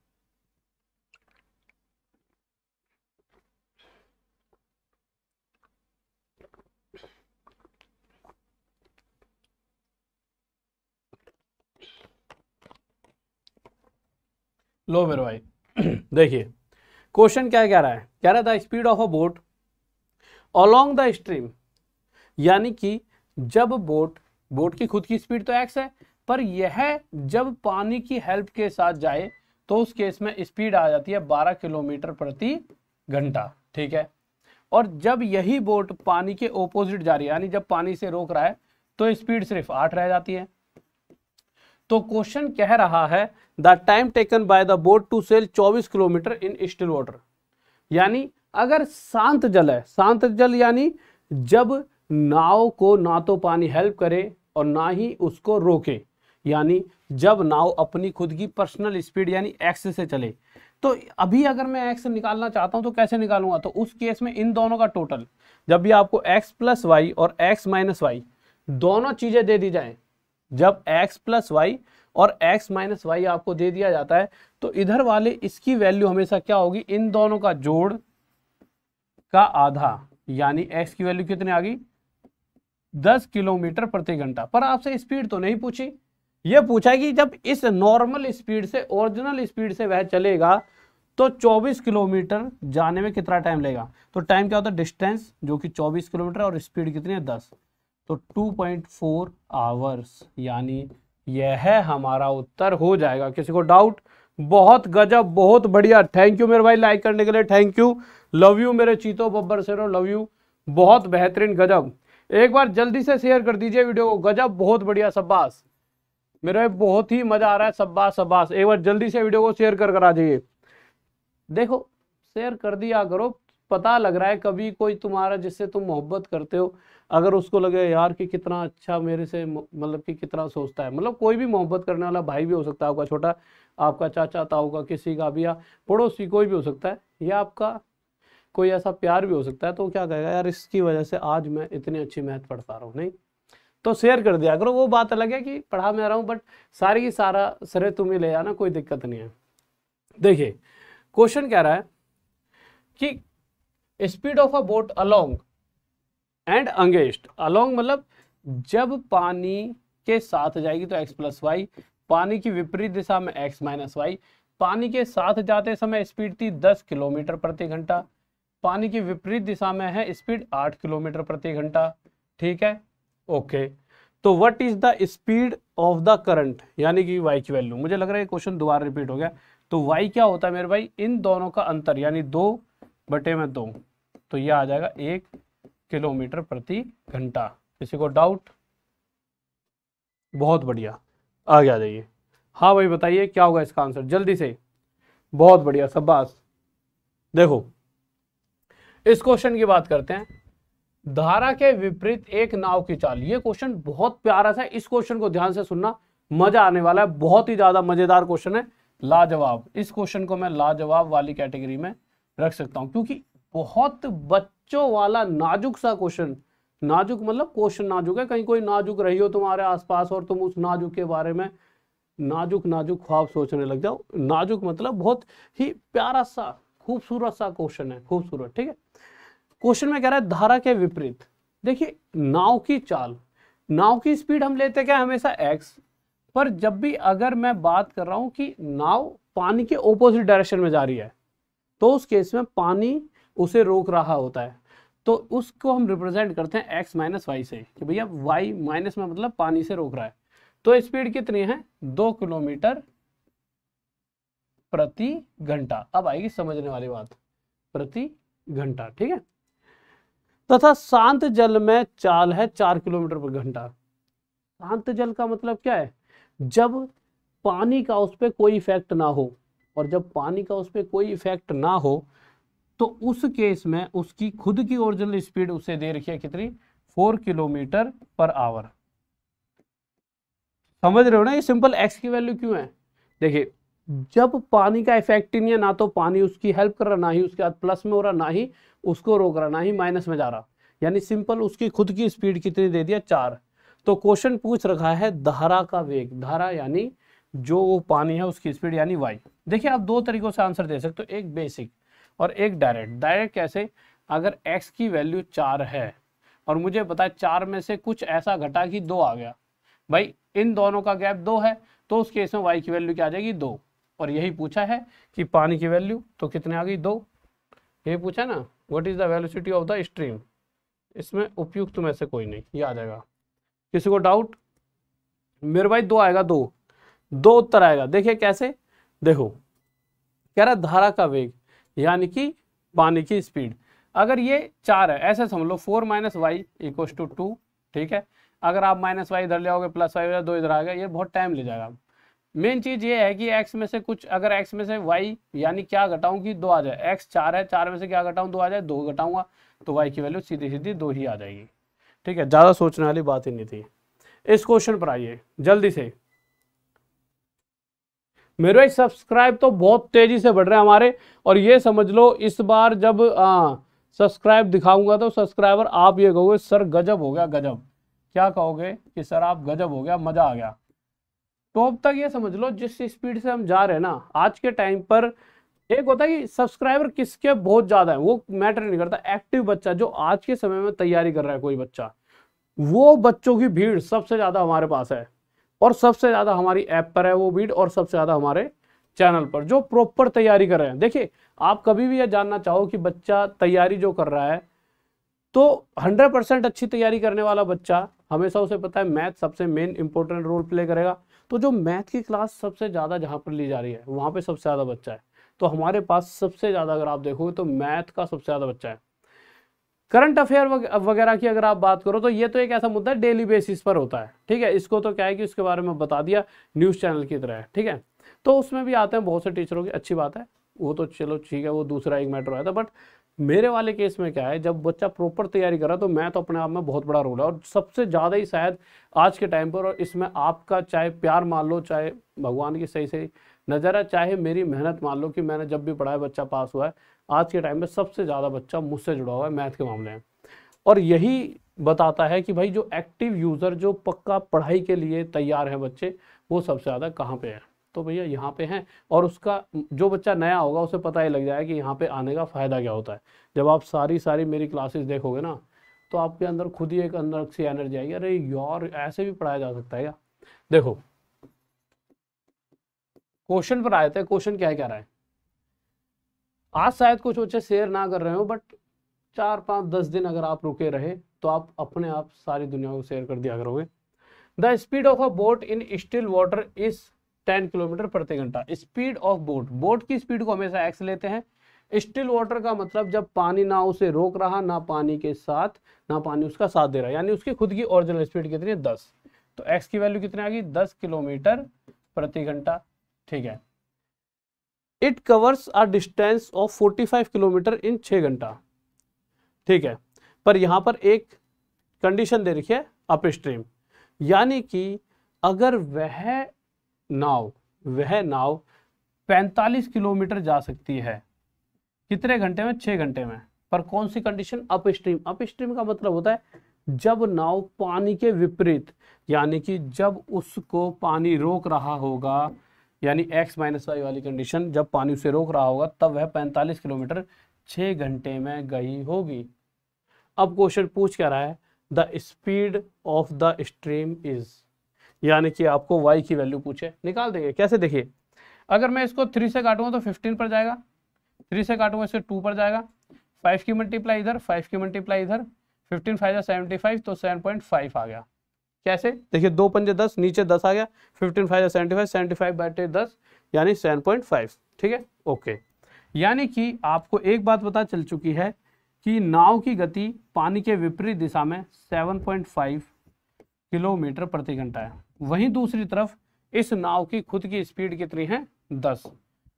लो मेरे भाई देखिए क्वेश्चन क्या कह रहा है कह रहा है the speed of a boat along the stream यानी कि जब बोट बोट की खुद की स्पीड तो एक्स है पर यह जब पानी की हेल्प के साथ जाए तो उस केस में स्पीड आ जाती है 12 किलोमीटर प्रति घंटा ठीक है और जब यही बोट पानी के ओपोजिट जा रही है यानी जब पानी से रोक रहा है तो स्पीड सिर्फ आठ रह जाती है तो क्वेश्चन कह रहा है the time taken by the boat to sail 24 kilometre in still water यानी अगर शांत जल है शांत जल यानी जब नाव को ना तो पानी हेल्प करे और ना ही उसको रोके यानी जब नाव अपनी खुद की पर्सनल स्पीड यानी एक्स से चले तो अभी अगर मैं एक्स निकालना चाहता हूं तो कैसे निकालूंगा तो उस केस में इन दोनों का टोटल जब भी आपको एक्स प्लस वाई और एक्स माइनस वाई दोनों चीज़ें दे दी जाए जब एक्स प्लस वाई और एक्स माइनस वाई आपको दे दिया जाता है तो इधर वाले इसकी वैल्यू हमेशा क्या होगी इन दोनों का जोड़ का आधा यानी एक्स की वैल्यू कितनी आ गई दस किलोमीटर प्रति घंटा पर आपसे स्पीड तो नहीं पूछी यह पूछा है कि जब इस नॉर्मल स्पीड से ओरिजिनल स्पीड से वह चलेगा तो 24 किलोमीटर जाने में कितना टाइम लेगा तो टाइम क्या होता है डिस्टेंस जो कि 24 किलोमीटर और स्पीड कितनी है 10 तो 2.4 आवर्स यानी यह हमारा उत्तर हो जाएगा किसी को डाउट बहुत गजब बहुत बढ़िया थैंक यू मेरे भाई लाइक करने के लिए थैंक यू लव यू मेरे चीतो बब्बर सेरो लव यू बहुत बेहतरीन गजब एक बार जल्दी से शेयर कर दीजिए वीडियो को गजब बहुत बढ़िया सब्बास मेरे बहुत ही मजा आ रहा है सब्बास सब्बास एक बार जल्दी से वीडियो को शेयर कर करा जाइए देखो शेयर कर दिया करो पता लग रहा है कभी कोई तुम्हारा जिससे तुम मोहब्बत करते हो अगर उसको लगे यार कि कितना अच्छा मेरे से मतलब कि कितना सोचता है मतलब कोई भी मोहब्बत करने वाला भाई भी हो सकता है आपका छोटा आपका चाचा ताऊ का किसी का भी या पड़ोसी कोई भी हो सकता है या आपका कोई ऐसा प्यार भी हो सकता है तो क्या कहेगा यार इसकी वजह से आज मैं इतनी अच्छी मेहनत पढ़ पा रहा हूँ नहीं तो शेयर कर दिया करो वो बात अलग है कि पढ़ा मैं रहा हूँ बट सारी की सारा सरे तुम्हें ले जाना कोई दिक्कत नहीं है देखिए क्वेश्चन कह रहा है कि speed of a boat along and against along मतलब जब पानी के साथ जाएगी तो एक्स प्लस वाई पानी की विपरीत दिशा में एक्स माइनस वाई पानी के साथ जाते समय स्पीड थी 10 किलोमीटर प्रति घंटा पानी की विपरीत दिशा में है स्पीड 8 किलोमीटर प्रति घंटा ठीक है ओके तो what is the speed of the current यानी कि वाई की वैल्यू मुझे लग रहा है क्वेश्चन दोबारा रिपीट हो गया तो वाई क्या होता है मेरे भाई इन दोनों का अंतर यानी दो बटे में दो तो यह आ जाएगा एक किलोमीटर प्रति घंटा किसी को डाउट बहुत बढ़िया आगे आ जाइए हाँ भाई बताइए क्या होगा इसका आंसर जल्दी से बहुत बढ़िया सब्बास देखो इस क्वेश्चन की बात करते हैं धारा के विपरीत एक नाव की चाल ये क्वेश्चन बहुत प्यारा सा इस क्वेश्चन को ध्यान से सुनना मजा आने वाला है बहुत ही ज्यादा मजेदार क्वेश्चन है लाजवाब इस क्वेश्चन को मैं लाजवाब वाली कैटेगरी में रख सकता हूं क्योंकि बहुत बच्चों वाला नाजुक सा क्वेश्चन नाजुक मतलब क्वेश्चन नाजुक है कहीं कोई नाजुक रही हो तुम्हारे आसपास और तुम उस नाजुक के बारे में नाजुक नाजुक ख्वाब सोचने लग जाओ नाजुक मतलब बहुत ही प्यारा सा खूबसूरत सा क्वेश्चन है खूबसूरत ठीक है क्वेश्चन में कह रहा है धारा के विपरीत देखिए नाव की चाल नाव की स्पीड हम लेते क्या हमेशा एक्स पर जब भी अगर मैं बात कर रहा हूं कि नाव पानी के ओपोजिट डायरेक्शन में जा रही है तो उस केस में पानी उसे रोक रहा होता है तो उसको हम रिप्रेजेंट करते हैं एक्स माइनस वाई से कि भैया वाई माइनस में मतलब पानी से रोक रहा है तो स्पीड कितनी है दो किलोमीटर प्रति घंटा अब आएगी समझने वाली बात प्रति घंटा ठीक है तथा शांत जल में चाल है चार किलोमीटर पर घंटा शांत जल का मतलब क्या है जब पानी का उस पर कोई इफेक्ट ना हो और जब पानी का उस पर कोई इफेक्ट ना हो तो उस केस में उसकी खुद की ओरिजिनल स्पीड उसे दे रखी है कितनी फोर किलोमीटर पर आवर समझ रहे हो ना ये सिंपल एक्स की वैल्यू क्यों है देखिए जब पानी का इफेक्ट ही नहीं है ना तो पानी उसकी हेल्प कर रहा ना ही उसके बाद प्लस में हो रहा ना ही उसको रोक रहा ना ही माइनस में जा रहा यानी सिंपल उसकी खुद की स्पीड कितनी दे दिया चार तो क्वेश्चन पूछ रखा है धारा का वेग धारा यानी जो वो पानी है उसकी स्पीड यानी वाई देखिए आप दो तरीकों से आंसर दे सकते हो एक बेसिक और एक डायरेक्ट डायरेक्ट कैसे अगर एक्स की वैल्यू चार है और मुझे बताया चार में से कुछ ऐसा घटा कि दो आ गया भाई इन दोनों का गैप दो है तो उस केस में वाई की वैल्यू क्या आ जाएगी दो और यही पूछा है कि पानी की वैल्यू तो कितने आ गई दो यही पूछा ना what is the velocity of the stream इसमें उपयुक्त में से कोई नहीं ये आ जाएगा किसी को डाउट मेरे भाई दो आएगा दो दो उत्तर आएगा देखिए कैसे देखो कह रहा धारा का वेग यानी कि पानी की स्पीड अगर ये चार है ऐसे समझ लो four minus y equal to two ठीक है अगर आप माइनस वाई इधर ले आओगे प्लस वाई दो इधर आ गया ये बहुत टाइम ले जाएगा मेन चीज ये है कि एक्स में से कुछ अगर एक्स में से वाई यानी क्या घटाऊं कि दो आ जाए एक्स चार है चार में से क्या घटाऊं दो आ जाए दो घटाऊंगा तो वाई की वैल्यू सीधी सीधी दो ही आ जाएगी ठीक है ज्यादा सोचने वाली बात ही नहीं थी इस क्वेश्चन पर आइए जल्दी से मेरे भाई सब्सक्राइब तो बहुत तेजी से बढ़ रहे हैं हमारे और ये समझ लो इस बार जब सब्सक्राइब हाँ, दिखाऊंगा तो सब्सक्राइबर आप ये कहोगे सर गजब हो गया गजब क्या कहोगे कि सर आप गजब हो गया मजा आ गया तो अब तक ये समझ लो जिस स्पीड से हम जा रहे हैं ना आज के टाइम पर एक होता है कि सब्सक्राइबर किसके बहुत ज़्यादा है वो मैटर नहीं करता एक्टिव बच्चा जो आज के समय में तैयारी कर रहा है कोई बच्चा वो बच्चों की भीड़ सबसे ज़्यादा हमारे पास है और सबसे ज़्यादा हमारी ऐप पर है वो भीड़ और सबसे ज़्यादा हमारे चैनल पर जो प्रॉपर तैयारी कर रहे हैं देखिए आप कभी भी यह जानना चाहो कि बच्चा तैयारी जो कर रहा है तो 100 परसेंट अच्छी तैयारी करने वाला बच्चा हमेशा उसे पता है मैथ सबसे मेन इंपॉर्टेंट रोल प्ले करेगा तो जो मैथ की क्लास सबसे ज़्यादा जहाँ पर ली जा रही है वहाँ पर सबसे ज़्यादा बच्चा है तो हमारे पास सबसे ज़्यादा अगर आप देखोगे तो मैथ का सबसे ज़्यादा बच्चा है करंट अफेयर वगैरह की अगर आप बात करो तो ये तो एक ऐसा मुद्दा डेली बेसिस पर होता है ठीक है इसको तो क्या है कि उसके बारे में बता दिया न्यूज़ चैनल की तरह ठीक है तो उसमें भी आते हैं बहुत से टीचरों की अच्छी बात है वो तो चलो ठीक है वो दूसरा एक मैटर आया था बट मेरे वाले केस में क्या है जब बच्चा प्रॉपर तैयारी कर रहा तो मैं तो अपने आप में बहुत बड़ा रोल है और सबसे ज़्यादा ही शायद आज के टाइम पर और इसमें आपका चाहे प्यार मान लो चाहे भगवान की सही सही नज़र है चाहे मेरी मेहनत मान लो कि मैंने जब भी पढ़ाया बच्चा पास हुआ है आज के टाइम में सबसे ज़्यादा बच्चा मुझसे जुड़ा हुआ है मैथ के मामले में और यही बताता है कि भाई जो एक्टिव यूज़र जो पक्का पढ़ाई के लिए तैयार है बच्चे वो सबसे ज़्यादा कहाँ पे है तो भैया यहाँ पे हैं और उसका जो बच्चा नया होगा उसे पता ही लग जाए कि यहाँ पे आने का फ़ायदा क्या होता है जब आप सारी सारी मेरी क्लासेस देखोगे ना तो आपके अंदर खुद ही एक अंदर सी एनर्जी आएगी अरे यार ऐसे भी पढ़ाया जा सकता है क्या देखो क्वेश्चन पर आए थे क्वेश्चन क्या कह रहा है आज शायद कुछ बच्चे शेयर ना कर रहे हो बट चार पाँच दस दिन अगर आप रुके रहे तो आप अपने आप सारी दुनिया को शेयर कर दिया करोगे the speed of a boat in still water is ten kilometre प्रति घंटा स्पीड ऑफ बोट बोट की स्पीड को हमेशा एक्स लेते हैं स्टिल वाटर का मतलब जब पानी ना उसे रोक रहा ना पानी के साथ ना पानी उसका साथ दे रहा यानी उसकी खुद की ओरिजिनल स्पीड कितनी है दस तो एक्स की वैल्यू कितनी आ गई दस किलोमीटर प्रति घंटा ठीक है it covers a distance of forty five kilometre in छः घंटा ठीक है पर यहां पर एक कंडीशन दे रखी है अपस्ट्रीम यानी कि अगर वह नाव वह नाव 45 किलोमीटर जा सकती है कितने घंटे में छह घंटे में पर कौन सी condition upstream upstream upstream का मतलब होता है जब नाव पानी के विपरीत यानी कि जब उसको पानी रोक रहा होगा यानी x माइनस वाई वाली कंडीशन जब पानी उसे रोक रहा होगा तब वह 45 किलोमीटर छह घंटे में गई होगी अब क्वेश्चन पूछ क्या रहा है the speed of the stream is यानी कि आपको वाई की वैल्यू पूछे निकाल देंगे कैसे देखिए अगर मैं इसको थ्री से काटूंगा तो फिफ्टीन पर जाएगा थ्री से काटूंगा इससे टू पर जाएगा फाइव की मल्टीप्लाई इधर फाइव की मल्टीप्लाई इधर फिफ्टीन फाइव सेवेंटी फाइव तो सेवन पॉइंट फाइव आ गया कैसे देखिए दो पंजे दस नीचे दस आ गया fifteen five seventy five seventy five बाटे दस यानी सेवन पॉइंट फाइव ठीक है ओके यानी कि आपको एक बात पता चल चुकी है कि नाव की गति पानी के विपरीत दिशा में फाइव किलोमीटर प्रति घंटा है वहीं दूसरी तरफ इस नाव की खुद की स्पीड कितनी है दस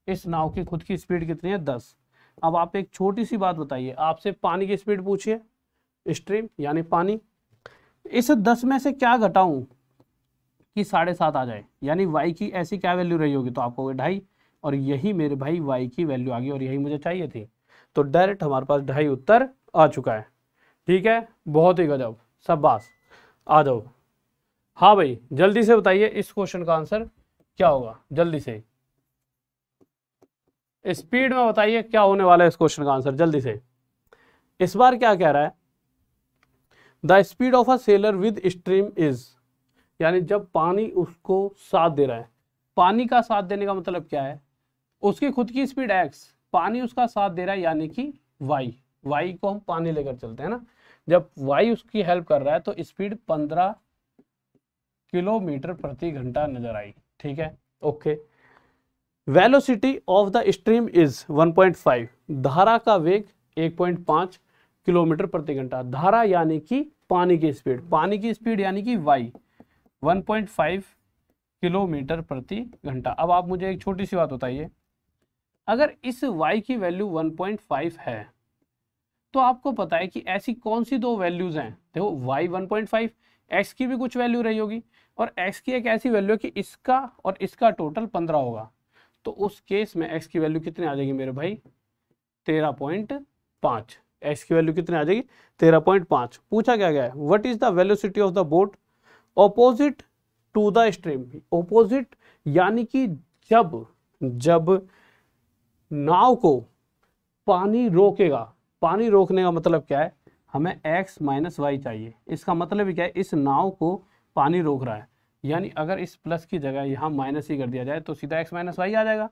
इस नाव की खुद की स्पीड कितनी है दस अब आप एक छोटी सी बात बताइए आपसे पानी की स्पीड पूछिए स्ट्रीम यानी पानी इस दस में से क्या घटाऊं कि साढ़े सात आ जाए यानी वाई की ऐसी क्या वैल्यू रही होगी तो आपको ढाई और यही मेरे भाई वाई की वैल्यू आ गई और यही मुझे चाहिए थी तो डायरेक्ट हमारे पास ढाई उत्तर आ चुका है ठीक है बहुत ही गजब सब बास आ जाओ हाँ भाई जल्दी से बताइए इस क्वेश्चन का आंसर क्या होगा जल्दी से स्पीड में बताइए क्या होने वाला है इस क्वेश्चन का आंसर जल्दी से इस बार क्या कह रहा है the speed of a sailor with stream is यानी जब पानी उसको साथ दे रहा है पानी का साथ देने का मतलब क्या है उसकी खुद की स्पीड एक्स पानी उसका साथ दे रहा है यानी कि वाई वाई को हम पानी लेकर चलते हैं ना जब वाई उसकी हेल्प कर रहा है तो स्पीड पंद्रह किलोमीटर प्रति घंटा नजर आई ठीक है okay velocity of the stream is 1.5 धारा का वेग 1.5 किलोमीटर प्रति घंटा धारा यानी कि पानी की स्पीड पानी की स्पीड यानी कि वाई 1.5 किलोमीटर प्रति घंटा अब आप मुझे एक छोटी सी बात बताइए अगर इस वाई की वैल्यू 1.5 है तो आपको पता है कि ऐसी कौन सी दो वैल्यूज हैं देखो y 1.5 एक्स की भी कुछ वैल्यू रही होगी और एक्स की एक ऐसी वैल्यू है कि इसका और इसका टोटल पंद्रह होगा तो उस केस में एक्स की वैल्यू कितनी आ जाएगी मेरे भाई तेरह पॉइंट पाँच एक्स की वैल्यू कितनी आ जाएगी तेरह पॉइंट पाँच पूछा क्या गया है what is the velocity of the boat opposite to the stream opposite यानी कि जब जब नाव को पानी रोकेगा पानी रोकने का मतलब क्या है हमें x माइनस वाई चाहिए इसका मतलब क्या है इस नाव को पानी रोक रहा है यानी अगर इस प्लस की जगह यहाँ माइनस ही कर दिया जाए तो सीधा एक्स माइनस वाई आ जाएगा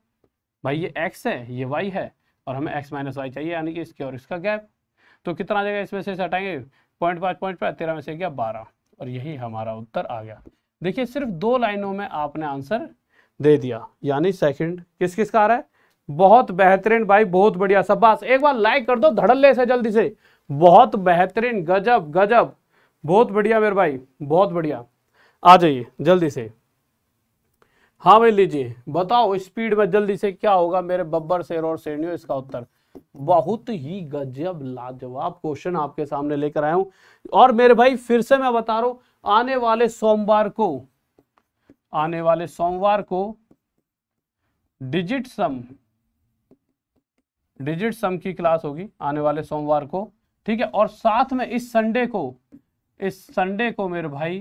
भाई ये एक्स है ये वाई है और हमें एक्स माइनस वाई चाहिए यानी कि इसके और इसका गैप तो कितना आ जाएगा इसमें से हटाएंगे पॉइंट पाँच पॉइंट पाँच तेरह में से गया बारह और यही हमारा उत्तर आ गया देखिए सिर्फ दो लाइनों में आपने आंसर दे दिया यानी सेकेंड किस किस का आ रहा है बहुत बेहतरीन भाई बहुत बढ़िया सब एक बार लाइक कर दो धड़ल्ले से जल्दी से बहुत बेहतरीन गजब गजब बहुत बढ़िया मेरे भाई बहुत बढ़िया आ जाइए जल्दी से हाँ भाई लीजिए बताओ स्पीड में जल्दी से क्या होगा मेरे बब्बर शेर और शेरनियो इसका उत्तर बहुत ही गजब लाजवाब क्वेश्चन आपके सामने लेकर आया हूं और मेरे भाई फिर से मैं बता रहा हूं आने वाले सोमवार को आने वाले सोमवार को डिजिट सम डिजिट सम की क्लास होगी आने वाले सोमवार को ठीक है और साथ में इस संडे को इस संडे को मेरे भाई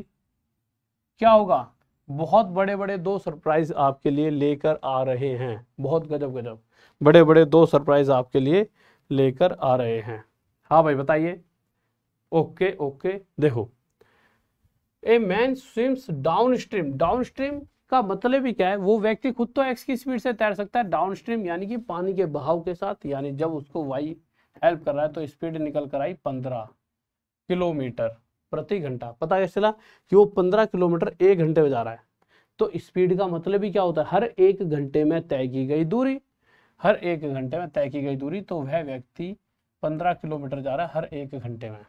क्या होगा बहुत बड़े बड़े दो सरप्राइज आपके लिए लेकर आ रहे हैं बहुत गजब गजब बड़े बड़े दो सरप्राइज आपके लिए लेकर आ रहे हैं हाँ भाई बताइए ओके ओके देखो a man swims downstream downstream का मतलब ही क्या है वो व्यक्ति खुद तो एक्स की स्पीड से तैर सकता है डाउन स्ट्रीम यानी कि पानी के बहाव के साथ यानी जब उसको वाई हेल्प कर रहा है तो स्पीड निकल कर आई पंद्रह किलोमीटर प्रति घंटा पता कैसे चला कि वो पंद्रह किलोमीटर एक घंटे में जा रहा है तो स्पीड का मतलब ही क्या होता है हर एक घंटे में तय की गई दूरी हर एक घंटे में तय की गई दूरी तो वह व्यक्ति पंद्रह किलोमीटर जा रहा है हर एक घंटे में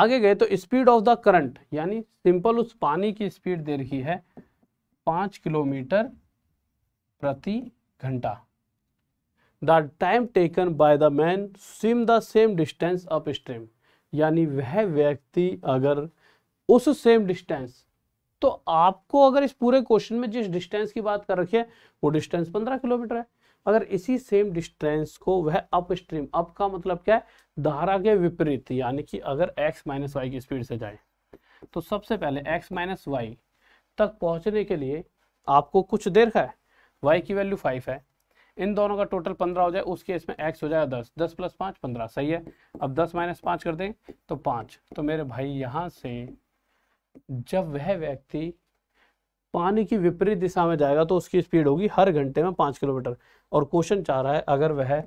आगे गए तो स्पीड ऑफ द करंट यानी सिंपल उस पानी की स्पीड दे रखी है पांच किलोमीटर प्रति घंटा the time taken by the man swim the same distance upstream यानी वह व्यक्ति अगर उस सेम डिस्टेंस तो आपको अगर इस पूरे क्वेश्चन में जिस डिस्टेंस की बात कर रखी है वो डिस्टेंस पंद्रह किलोमीटर है अगर इसी सेम डिस्टेंस को वह अपस्ट्रीम अप का मतलब क्या है धारा के विपरीत यानी कि अगर x माइनस वाई की स्पीड से जाए तो सबसे पहले x माइनस वाई तक पहुंचने के लिए आपको कुछ देर का है y की वैल्यू फाइव है इन दोनों का टोटल पंद्रह हो जाए उस केस में एक्स हो जाए दस दस प्लस पाँच पंद्रह सही है अब दस माइनस पाँच कर दें तो पाँच तो मेरे भाई यहाँ से जब वह व्यक्ति पानी की विपरीत दिशा में जाएगा तो उसकी स्पीड होगी हर घंटे में पाँच किलोमीटर और क्वेश्चन चाह रहा है अगर वह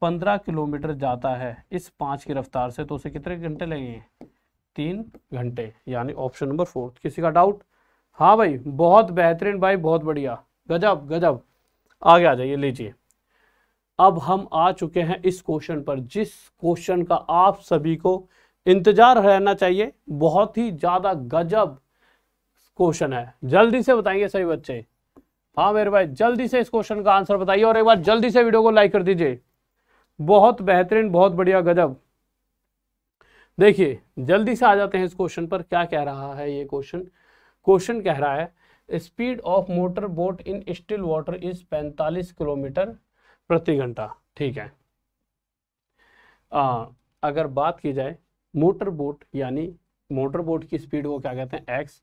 पंद्रह किलोमीटर जाता है इस पाँच की रफ्तार से तो उसे कितने घंटे लगेंगे तीन घंटे यानी ऑप्शन नंबर फोर्थ किसी का डाउट हाँ भाई बहुत बेहतरीन भाई बहुत बढ़िया गजब गजब आगे आ जाइए लीजिए अब हम आ चुके हैं इस क्वेश्चन पर जिस क्वेश्चन का आप सभी को इंतजार रहना चाहिए बहुत ही ज़्यादा गजब क्वेश्चन है जल्दी से बताइए सभी बच्चे हाँ मेरे भाई जल्दी से इस क्वेश्चन का आंसर बताइए और एक बार जल्दी से वीडियो को लाइक कर दीजिए बहुत बेहतरीन बहुत बढ़िया गजब देखिए जल्दी से आ जाते हैं इस क्वेश्चन पर क्या कह रहा है ये क्वेश्चन क्वेश्चन कह रहा है speed of motor boat in still water is 45 kilometre प्रति घंटा ठीक है आ, अगर बात की जाए मोटर बोट यानी मोटर बोट की स्पीड को क्या कहते हैं एक्स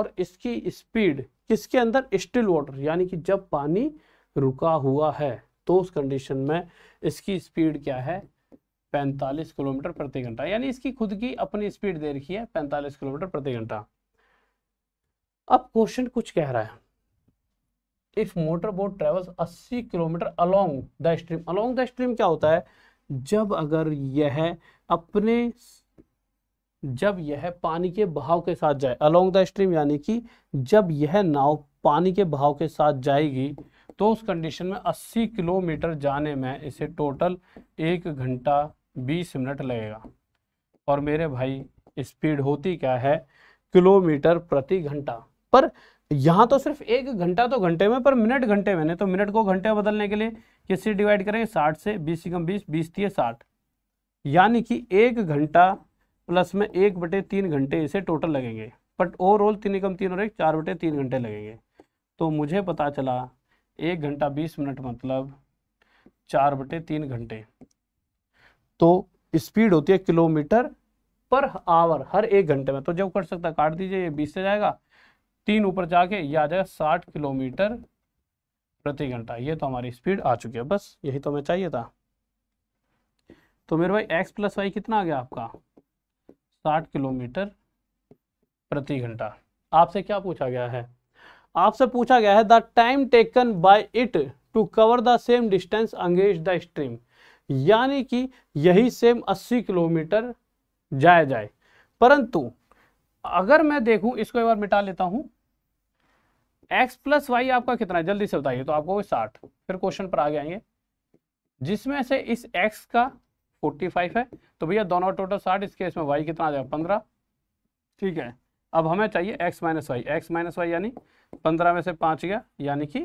और इसकी स्पीड किसके अंदर स्टिल वाटर यानी कि जब पानी रुका हुआ है तो उस कंडीशन में इसकी स्पीड क्या है 45 किलोमीटर प्रति घंटा यानी इसकी खुद की अपनी स्पीड दे रखी है 45 किलोमीटर प्रति घंटा अब क्वेश्चन कुछ कह रहा है इफ मोटर बोट ट्रेवल्स अस्सी kilometre along the stream along the stream क्या होता है जब अगर यह अपने जब यह पानी के बहाव के साथ जाए अलोंग द स्ट्रीम यानी कि जब यह नाव पानी के बहाव के साथ जाएगी तो उस कंडीशन में 80 किलोमीटर जाने में इसे टोटल एक घंटा 20 मिनट लगेगा और मेरे भाई स्पीड होती क्या है किलोमीटर प्रति घंटा पर यहाँ तो सिर्फ एक घंटा तो घंटे में पर मिनट घंटे में नहीं तो मिनट को घंटे में बदलने के लिए किससे डिवाइड करेंगे साठ से बीस कम बीस बीस तीस साठ यानी कि एक घंटा प्लस में एक बटे तीन घंटे इसे टोटल लगेंगे बट ओवरऑल तीन कम तीन और एक चार बटे तीन घंटे लगेंगे तो मुझे पता चला एक घंटा बीस मिनट मतलब चार बटे तीन घंटे तो स्पीड होती है किलोमीटर पर आवर हर एक घंटे में तो जब कर सकता काट दीजिए ये बीस से जाएगा तीन ऊपर जाके ये आ जाएगा साठ किलोमीटर प्रति घंटा ये तो हमारी स्पीड आ चुकी है बस यही तो हमें चाहिए था तो मेरे भाई एक्स प्लस वाई कितना आ गया आपका साठ किलोमीटर प्रति घंटा आपसे क्या पूछा गया है आपसे पूछा गया है the time taken by it to cover the same distance अंगेज द स्ट्रीम यानी कि यही सेम 80 किलोमीटर जाया जाए परंतु अगर मैं देखूं इसको एक बार मिटा लेता हूं एक्स प्लस वाई आपका कितना है जल्दी से बताइए तो आपको साठ फिर क्वेश्चन पर आगे आएंगे जिसमें से इस एक्स का फोर्टी फाइव है तो भैया दोनों टोटल साठ इसके इसमें वाई कितना आ जाएगा पंद्रह ठीक है अब हमें चाहिए x minus y x minus y यानी पंद्रह में से पाँच गया यानी कि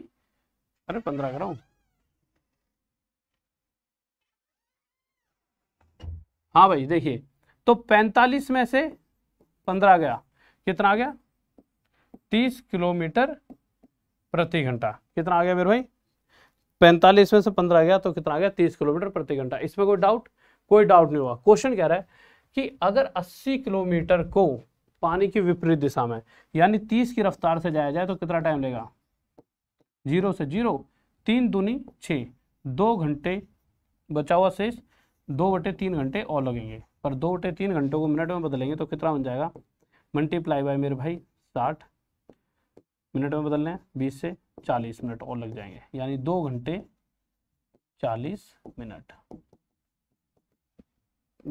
अरे पंद्रह हूँ हाँ भाई देखिए तो पैंतालीस में से पंद्रह गया कितना आ गया तीस किलोमीटर प्रति घंटा कितना आ गया मेरे भाई पैंतालीस में से पंद्रह आ गया तो कितना आ गया तीस किलोमीटर प्रति घंटा इसमें कोई डाउट कोई डाउट नहीं हुआ क्वेश्चन कह रहा है कि अगर अस्सी किलोमीटर को पानी की विपरीत दिशा में यानी तीस की रफ्तार से जाया जाए तो कितना टाइम लेगा जीरो से जीरो तीन दूनी छ दो घंटे बचा हुआ शेष दो बटे तीन घंटे और लगेंगे पर दो बटे तीन घंटों को मिनट में बदलेंगे तो कितना बन जाएगा मल्टीप्लाई बाय मेरे भाई साठ मिनट में बदल लें बीस से चालीस मिनट और लग जाएंगे यानी दो घंटे चालीस मिनट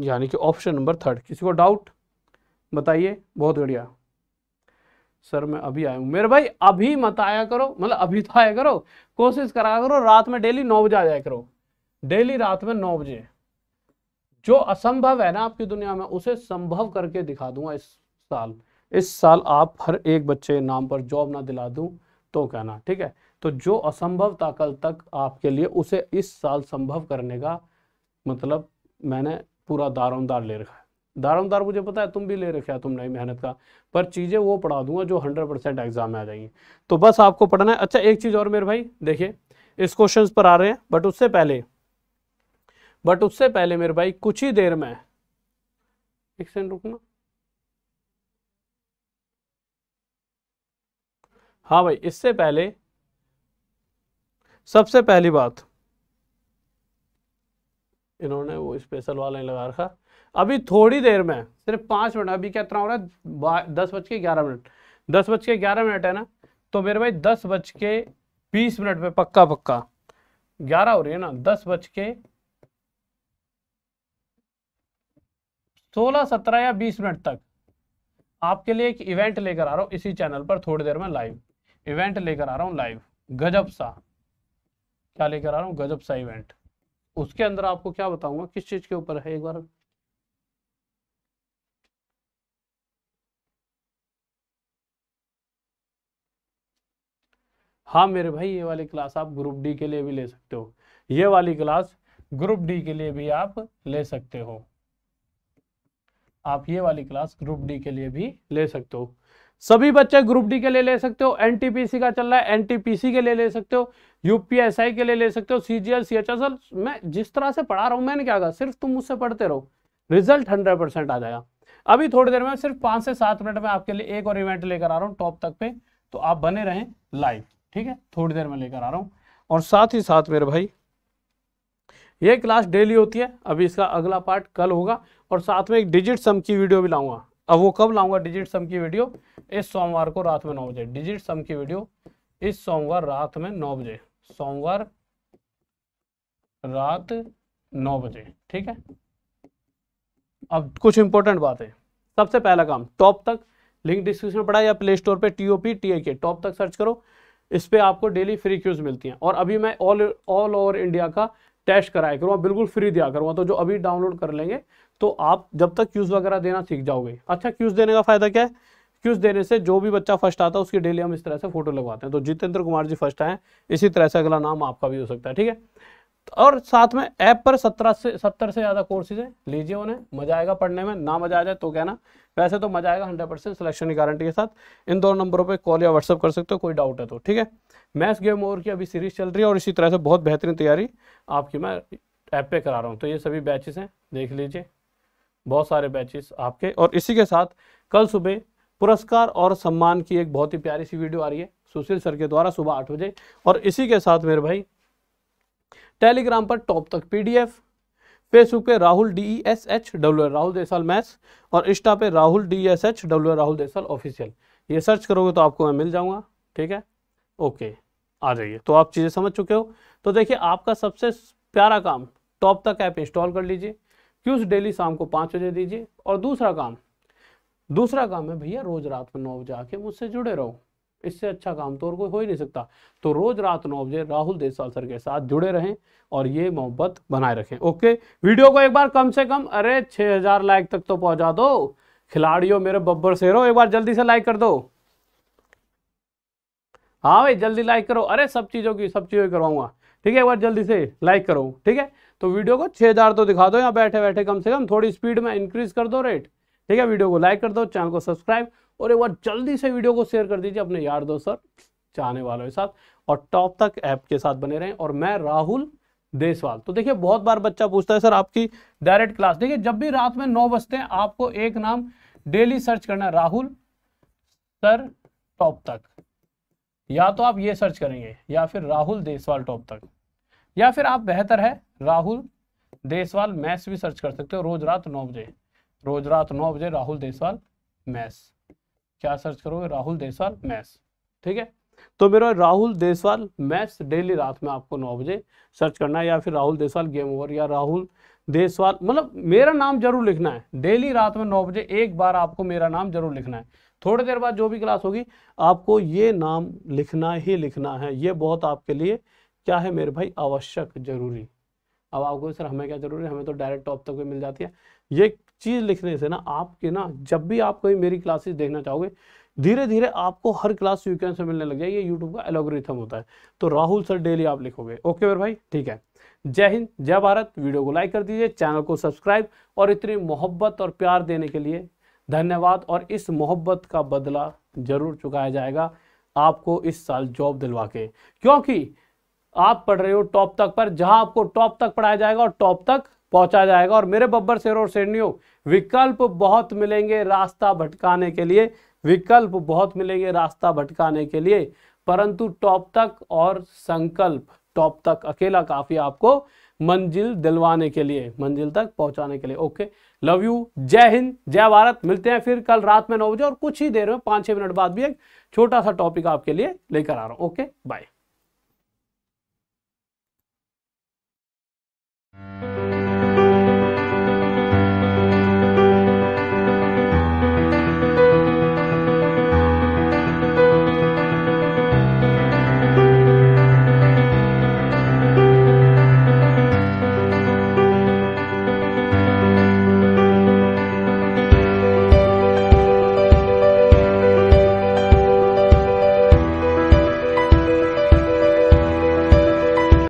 यानी कि ऑप्शन नंबर थर्ड किसी को डाउट बताइए बहुत बढ़िया सर मैं अभी आया हूँ मेरे भाई अभी मत आया करो मतलब अभी तो आया करो कोशिश करा करो रात में डेली नौ बजे आ जाया करो डेली रात में नौ बजे जो असंभव है ना आपकी दुनिया में उसे संभव करके दिखा दूंगा इस साल इस साल आप हर एक बच्चे नाम पर जॉब ना दिला दूं तो कहना ठीक है तो जो असंभव था कल तक आपके लिए उसे इस साल संभव करने का मतलब मैंने पूरा दारोमदार ले रखा है दारोमदार मुझे पता है तुम भी ले रखे तुम नहीं मेहनत का पर चीज़ें वो पढ़ा दूंगा जो हंड्रेड परसेंट एग्जाम में आ जाएंगी तो बस आपको पढ़ना है अच्छा एक चीज़ और मेरे भाई देखिए इस क्वेश्चन पर आ रहे हैं बट उससे पहले बट उससे पहले मेरे भाई कुछ ही देर में एक सेकंड रुकना हाँ भाई इससे पहले सबसे पहली बात इन्होंने वो स्पेशल वाला ही लगा रखा अभी थोड़ी देर में सिर्फ पांच मिनट अभी इतना हो रहा है दस बज के ग्यारह मिनट दस बज के ग्यारह मिनट है ना तो मेरे भाई दस बज के बीस मिनट में पक्का पक्का ग्यारह हो रही है ना दस बज के सोलह सत्रह या बीस मिनट तक आपके लिए एक इवेंट लेकर आ रहा हूं इसी चैनल पर थोड़ी देर में लाइव इवेंट लेकर आ रहा हूँ लाइव गजब सा क्या लेकर आ रहा हूँ गजब सा इवेंट उसके अंदर आपको क्या बताऊंगा किस चीज के ऊपर है एक बार हाँ मेरे भाई ये वाली क्लास आप ग्रुप डी के लिए भी ले सकते हो ये वाली क्लास ग्रुप डी के लिए भी आप ले सकते हो आप ये वाली क्लास ग्रुप डी के लिए भी ले सकते हो सभी बच्चे ग्रुप डी के लिए ले सकते हो एनटीपीसी का चल रहा है एनटीपीसी के लिए ले सकते हो यूपीएसआई के लिए ले सकते हो सीजीएल सीएचएसएल मैं जिस तरह से पढ़ा रहा हूँ मैंने क्या कहा सिर्फ तुम मुझसे पढ़ते रहो रिजल्ट हंड्रेड परसेंट आ जाएगा अभी थोड़ी देर में सिर्फ पांच से सात मिनट में आपके लिए एक और इवेंट लेकर आ रहा हूँ टॉप तक पे तो आप बने रहे लाइव ठीक है थोड़ी देर में लेकर आ रहा हूँ और साथ ही साथ मेरे भाई ये क्लास डेली होती है अभी इसका अगला पार्ट कल होगा और साथ में एक डिजिट सम की वीडियो भी लाऊंगा अब वो कब लाऊंगा डिजिट सम की वीडियो इस सोमवार को रात में नौ बजे डिजिट सम की वीडियो इस सोमवार रात में नौ बजे सोमवार रात नौ बजे ठीक है अब कुछ इंपॉर्टेंट बात है सबसे पहला काम टॉप तक लिंक डिस्क्रिप्शन पड़ा या प्ले स्टोर पर टीओपी टी आई के टॉप तक सर्च करो इस पर आपको डेली फ्री क्यूज मिलती हैं और अभी मैं ऑल ऑल ओवर इंडिया का टेस्ट कराया करूँगा बिल्कुल फ्री दिया करूँगा तो जो अभी डाउनलोड कर लेंगे तो आप जब तक क्यूज़ वगैरह देना सीख जाओगे अच्छा क्यूज़ देने का फ़ायदा क्या है क्यूज़ देने से जो भी बच्चा फर्स्ट आता है उसकी डेली हम इस तरह से फोटो लगवाते हैं तो जितेंद्र कुमार जी फर्स्ट आए इसी तरह से अगला नाम आपका भी हो सकता है ठीक है और साथ में ऐप पर सत्रह से सत्तर से ज़्यादा कोर्सेज है लीजिए उन्हें मजा आएगा पढ़ने में ना मजा आ जाए तो कहना वैसे तो मजा आएगा हंड्रेड परसेंट सिलेक्शन की गारंटी के साथ इन दो नंबरों पे कॉल या व्हाट्सअप कर सकते हो कोई डाउट है तो ठीक है मैथ्स गेम ओवर की अभी सीरीज चल रही है और इसी तरह से बहुत बेहतरीन तैयारी आपकी मैं ऐप पे करा रहा हूँ तो ये सभी बैचेस हैं देख लीजिए बहुत सारे बैचेस आपके और इसी के साथ कल सुबह पुरस्कार और सम्मान की एक बहुत ही प्यारी सी वीडियो आ रही है सुशील सर के द्वारा सुबह आठ बजे और इसी के साथ मेरे भाई टेलीग्राम पर टॉप तक पीडीएफ फेसबुक पे Rahul D E S H W Rahul Deswal maths और इंस्टा पे Rahul D S H W Rahul Deswal official ये सर्च करोगे तो आपको मैं मिल जाऊंगा ठीक है ओके आ जाइए तो आप चीज़ें समझ चुके हो तो देखिए आपका सबसे प्यारा काम टॉप तक ऐप इंस्टॉल कर लीजिए क्यूज डेली शाम को पाँच बजे दीजिए और दूसरा काम दूसरा काम है भैया रोज रात को नौ बजे आके मुझसे जुड़े रहो इससे अच्छा काम तो और कोई हो ही नहीं सकता तो रोज रात नौ बजे राहुल देसवाल सर के साथ जुड़े रहें और ये मोहब्बत बनाए रखें ओके वीडियो को एक बार कम से कम अरे 6000 लाइक तक तो पहुंचा दो खिलाड़ियों मेरे बब्बर शेरों एक बार जल्दी से लाइक कर दो हाँ भाई जल्दी लाइक करो अरे सब चीज़ों की सब चीजों करवाऊंगा ठीक है एक बार जल्दी से लाइक करो ठीक है तो वीडियो को छः हज़ार तो दिखा दो यहाँ बैठे बैठे कम से कम थोड़ी स्पीड में इंक्रीज कर दो रेट ठीक है वीडियो को लाइक कर दो चैनल को सब्सक्राइब और एक बार जल्दी से वीडियो को शेयर कर दीजिए अपने यार दोस्त और चाहने वालों के साथ और टॉप तक ऐप के साथ बने रहें और मैं राहुल देशवाल तो देखिए बहुत बार बच्चा पूछता है सर आपकी डायरेक्ट क्लास देखिए जब भी रात में नौ बजते हैं आपको एक नाम डेली सर्च करना है राहुल सर टॉप तक या तो आप ये सर्च करेंगे या फिर राहुल देशवाल टॉप तक या फिर आप बेहतर है राहुल देसवाल मैथ्स भी सर्च कर सकते हो रोज रात नौ बजे रोज रात नौ बजे राहुल देशवाल मैथ्स क्या सर्च करोगे राहुल देसवाल मैथ्स ठीक है तो मेरा राहुल देशवाल मैथ्स डेली रात में आपको नौ बजे सर्च करना है या फिर राहुल देसवाल गेम ओवर या राहुल देसवाल मतलब मेरा नाम जरूर लिखना है डेली रात में नौ बजे एक बार आपको मेरा नाम जरूर लिखना है थोड़ी देर बाद जो भी क्लास होगी आपको ये नाम लिखना ही लिखना है ये बहुत आपके लिए क्या है मेरे भाई आवश्यक जरूरी अब आपको सर हमें क्या जरूरी है हमें तो डायरेक्ट टॉप तक मिल जाती है ये चीज़ लिखने से ना आपके ना जब भी आप कोई मेरी क्लासेस देखना चाहोगे धीरे धीरे आपको हर क्लास सीक्वेंस में मिलने लग जाए ये यूट्यूब का एलोग्रिथम होता है तो राहुल सर डेली आप लिखोगे ओके मेरे भाई ठीक है जय हिंद जय भारत वीडियो को लाइक कर दीजिए चैनल को सब्सक्राइब और इतनी मोहब्बत और प्यार देने के लिए धन्यवाद और इस मोहब्बत का बदला जरूर चुकाया जाएगा आपको इस साल जॉब दिलवा के क्योंकि आप पढ़ रहे हो टॉप तक पर जहां आपको टॉप तक पढ़ाया जाएगा और टॉप तक पहुंचा जाएगा और मेरे बब्बर शेर और श्रेणियों विकल्प बहुत मिलेंगे रास्ता भटकाने के लिए विकल्प बहुत मिलेंगे रास्ता भटकाने के लिए परंतु टॉप तक और संकल्प टॉप तक अकेला काफी आपको मंजिल दिलवाने के लिए मंजिल तक पहुंचाने के लिए ओके लव यू जय हिंद जय भारत मिलते हैं फिर कल रात में नौ बजे और कुछ ही देर में पांच छह मिनट बाद भी एक छोटा सा टॉपिक आपके लिए लेकर आ रहा हूँ ओके बाय Thank you.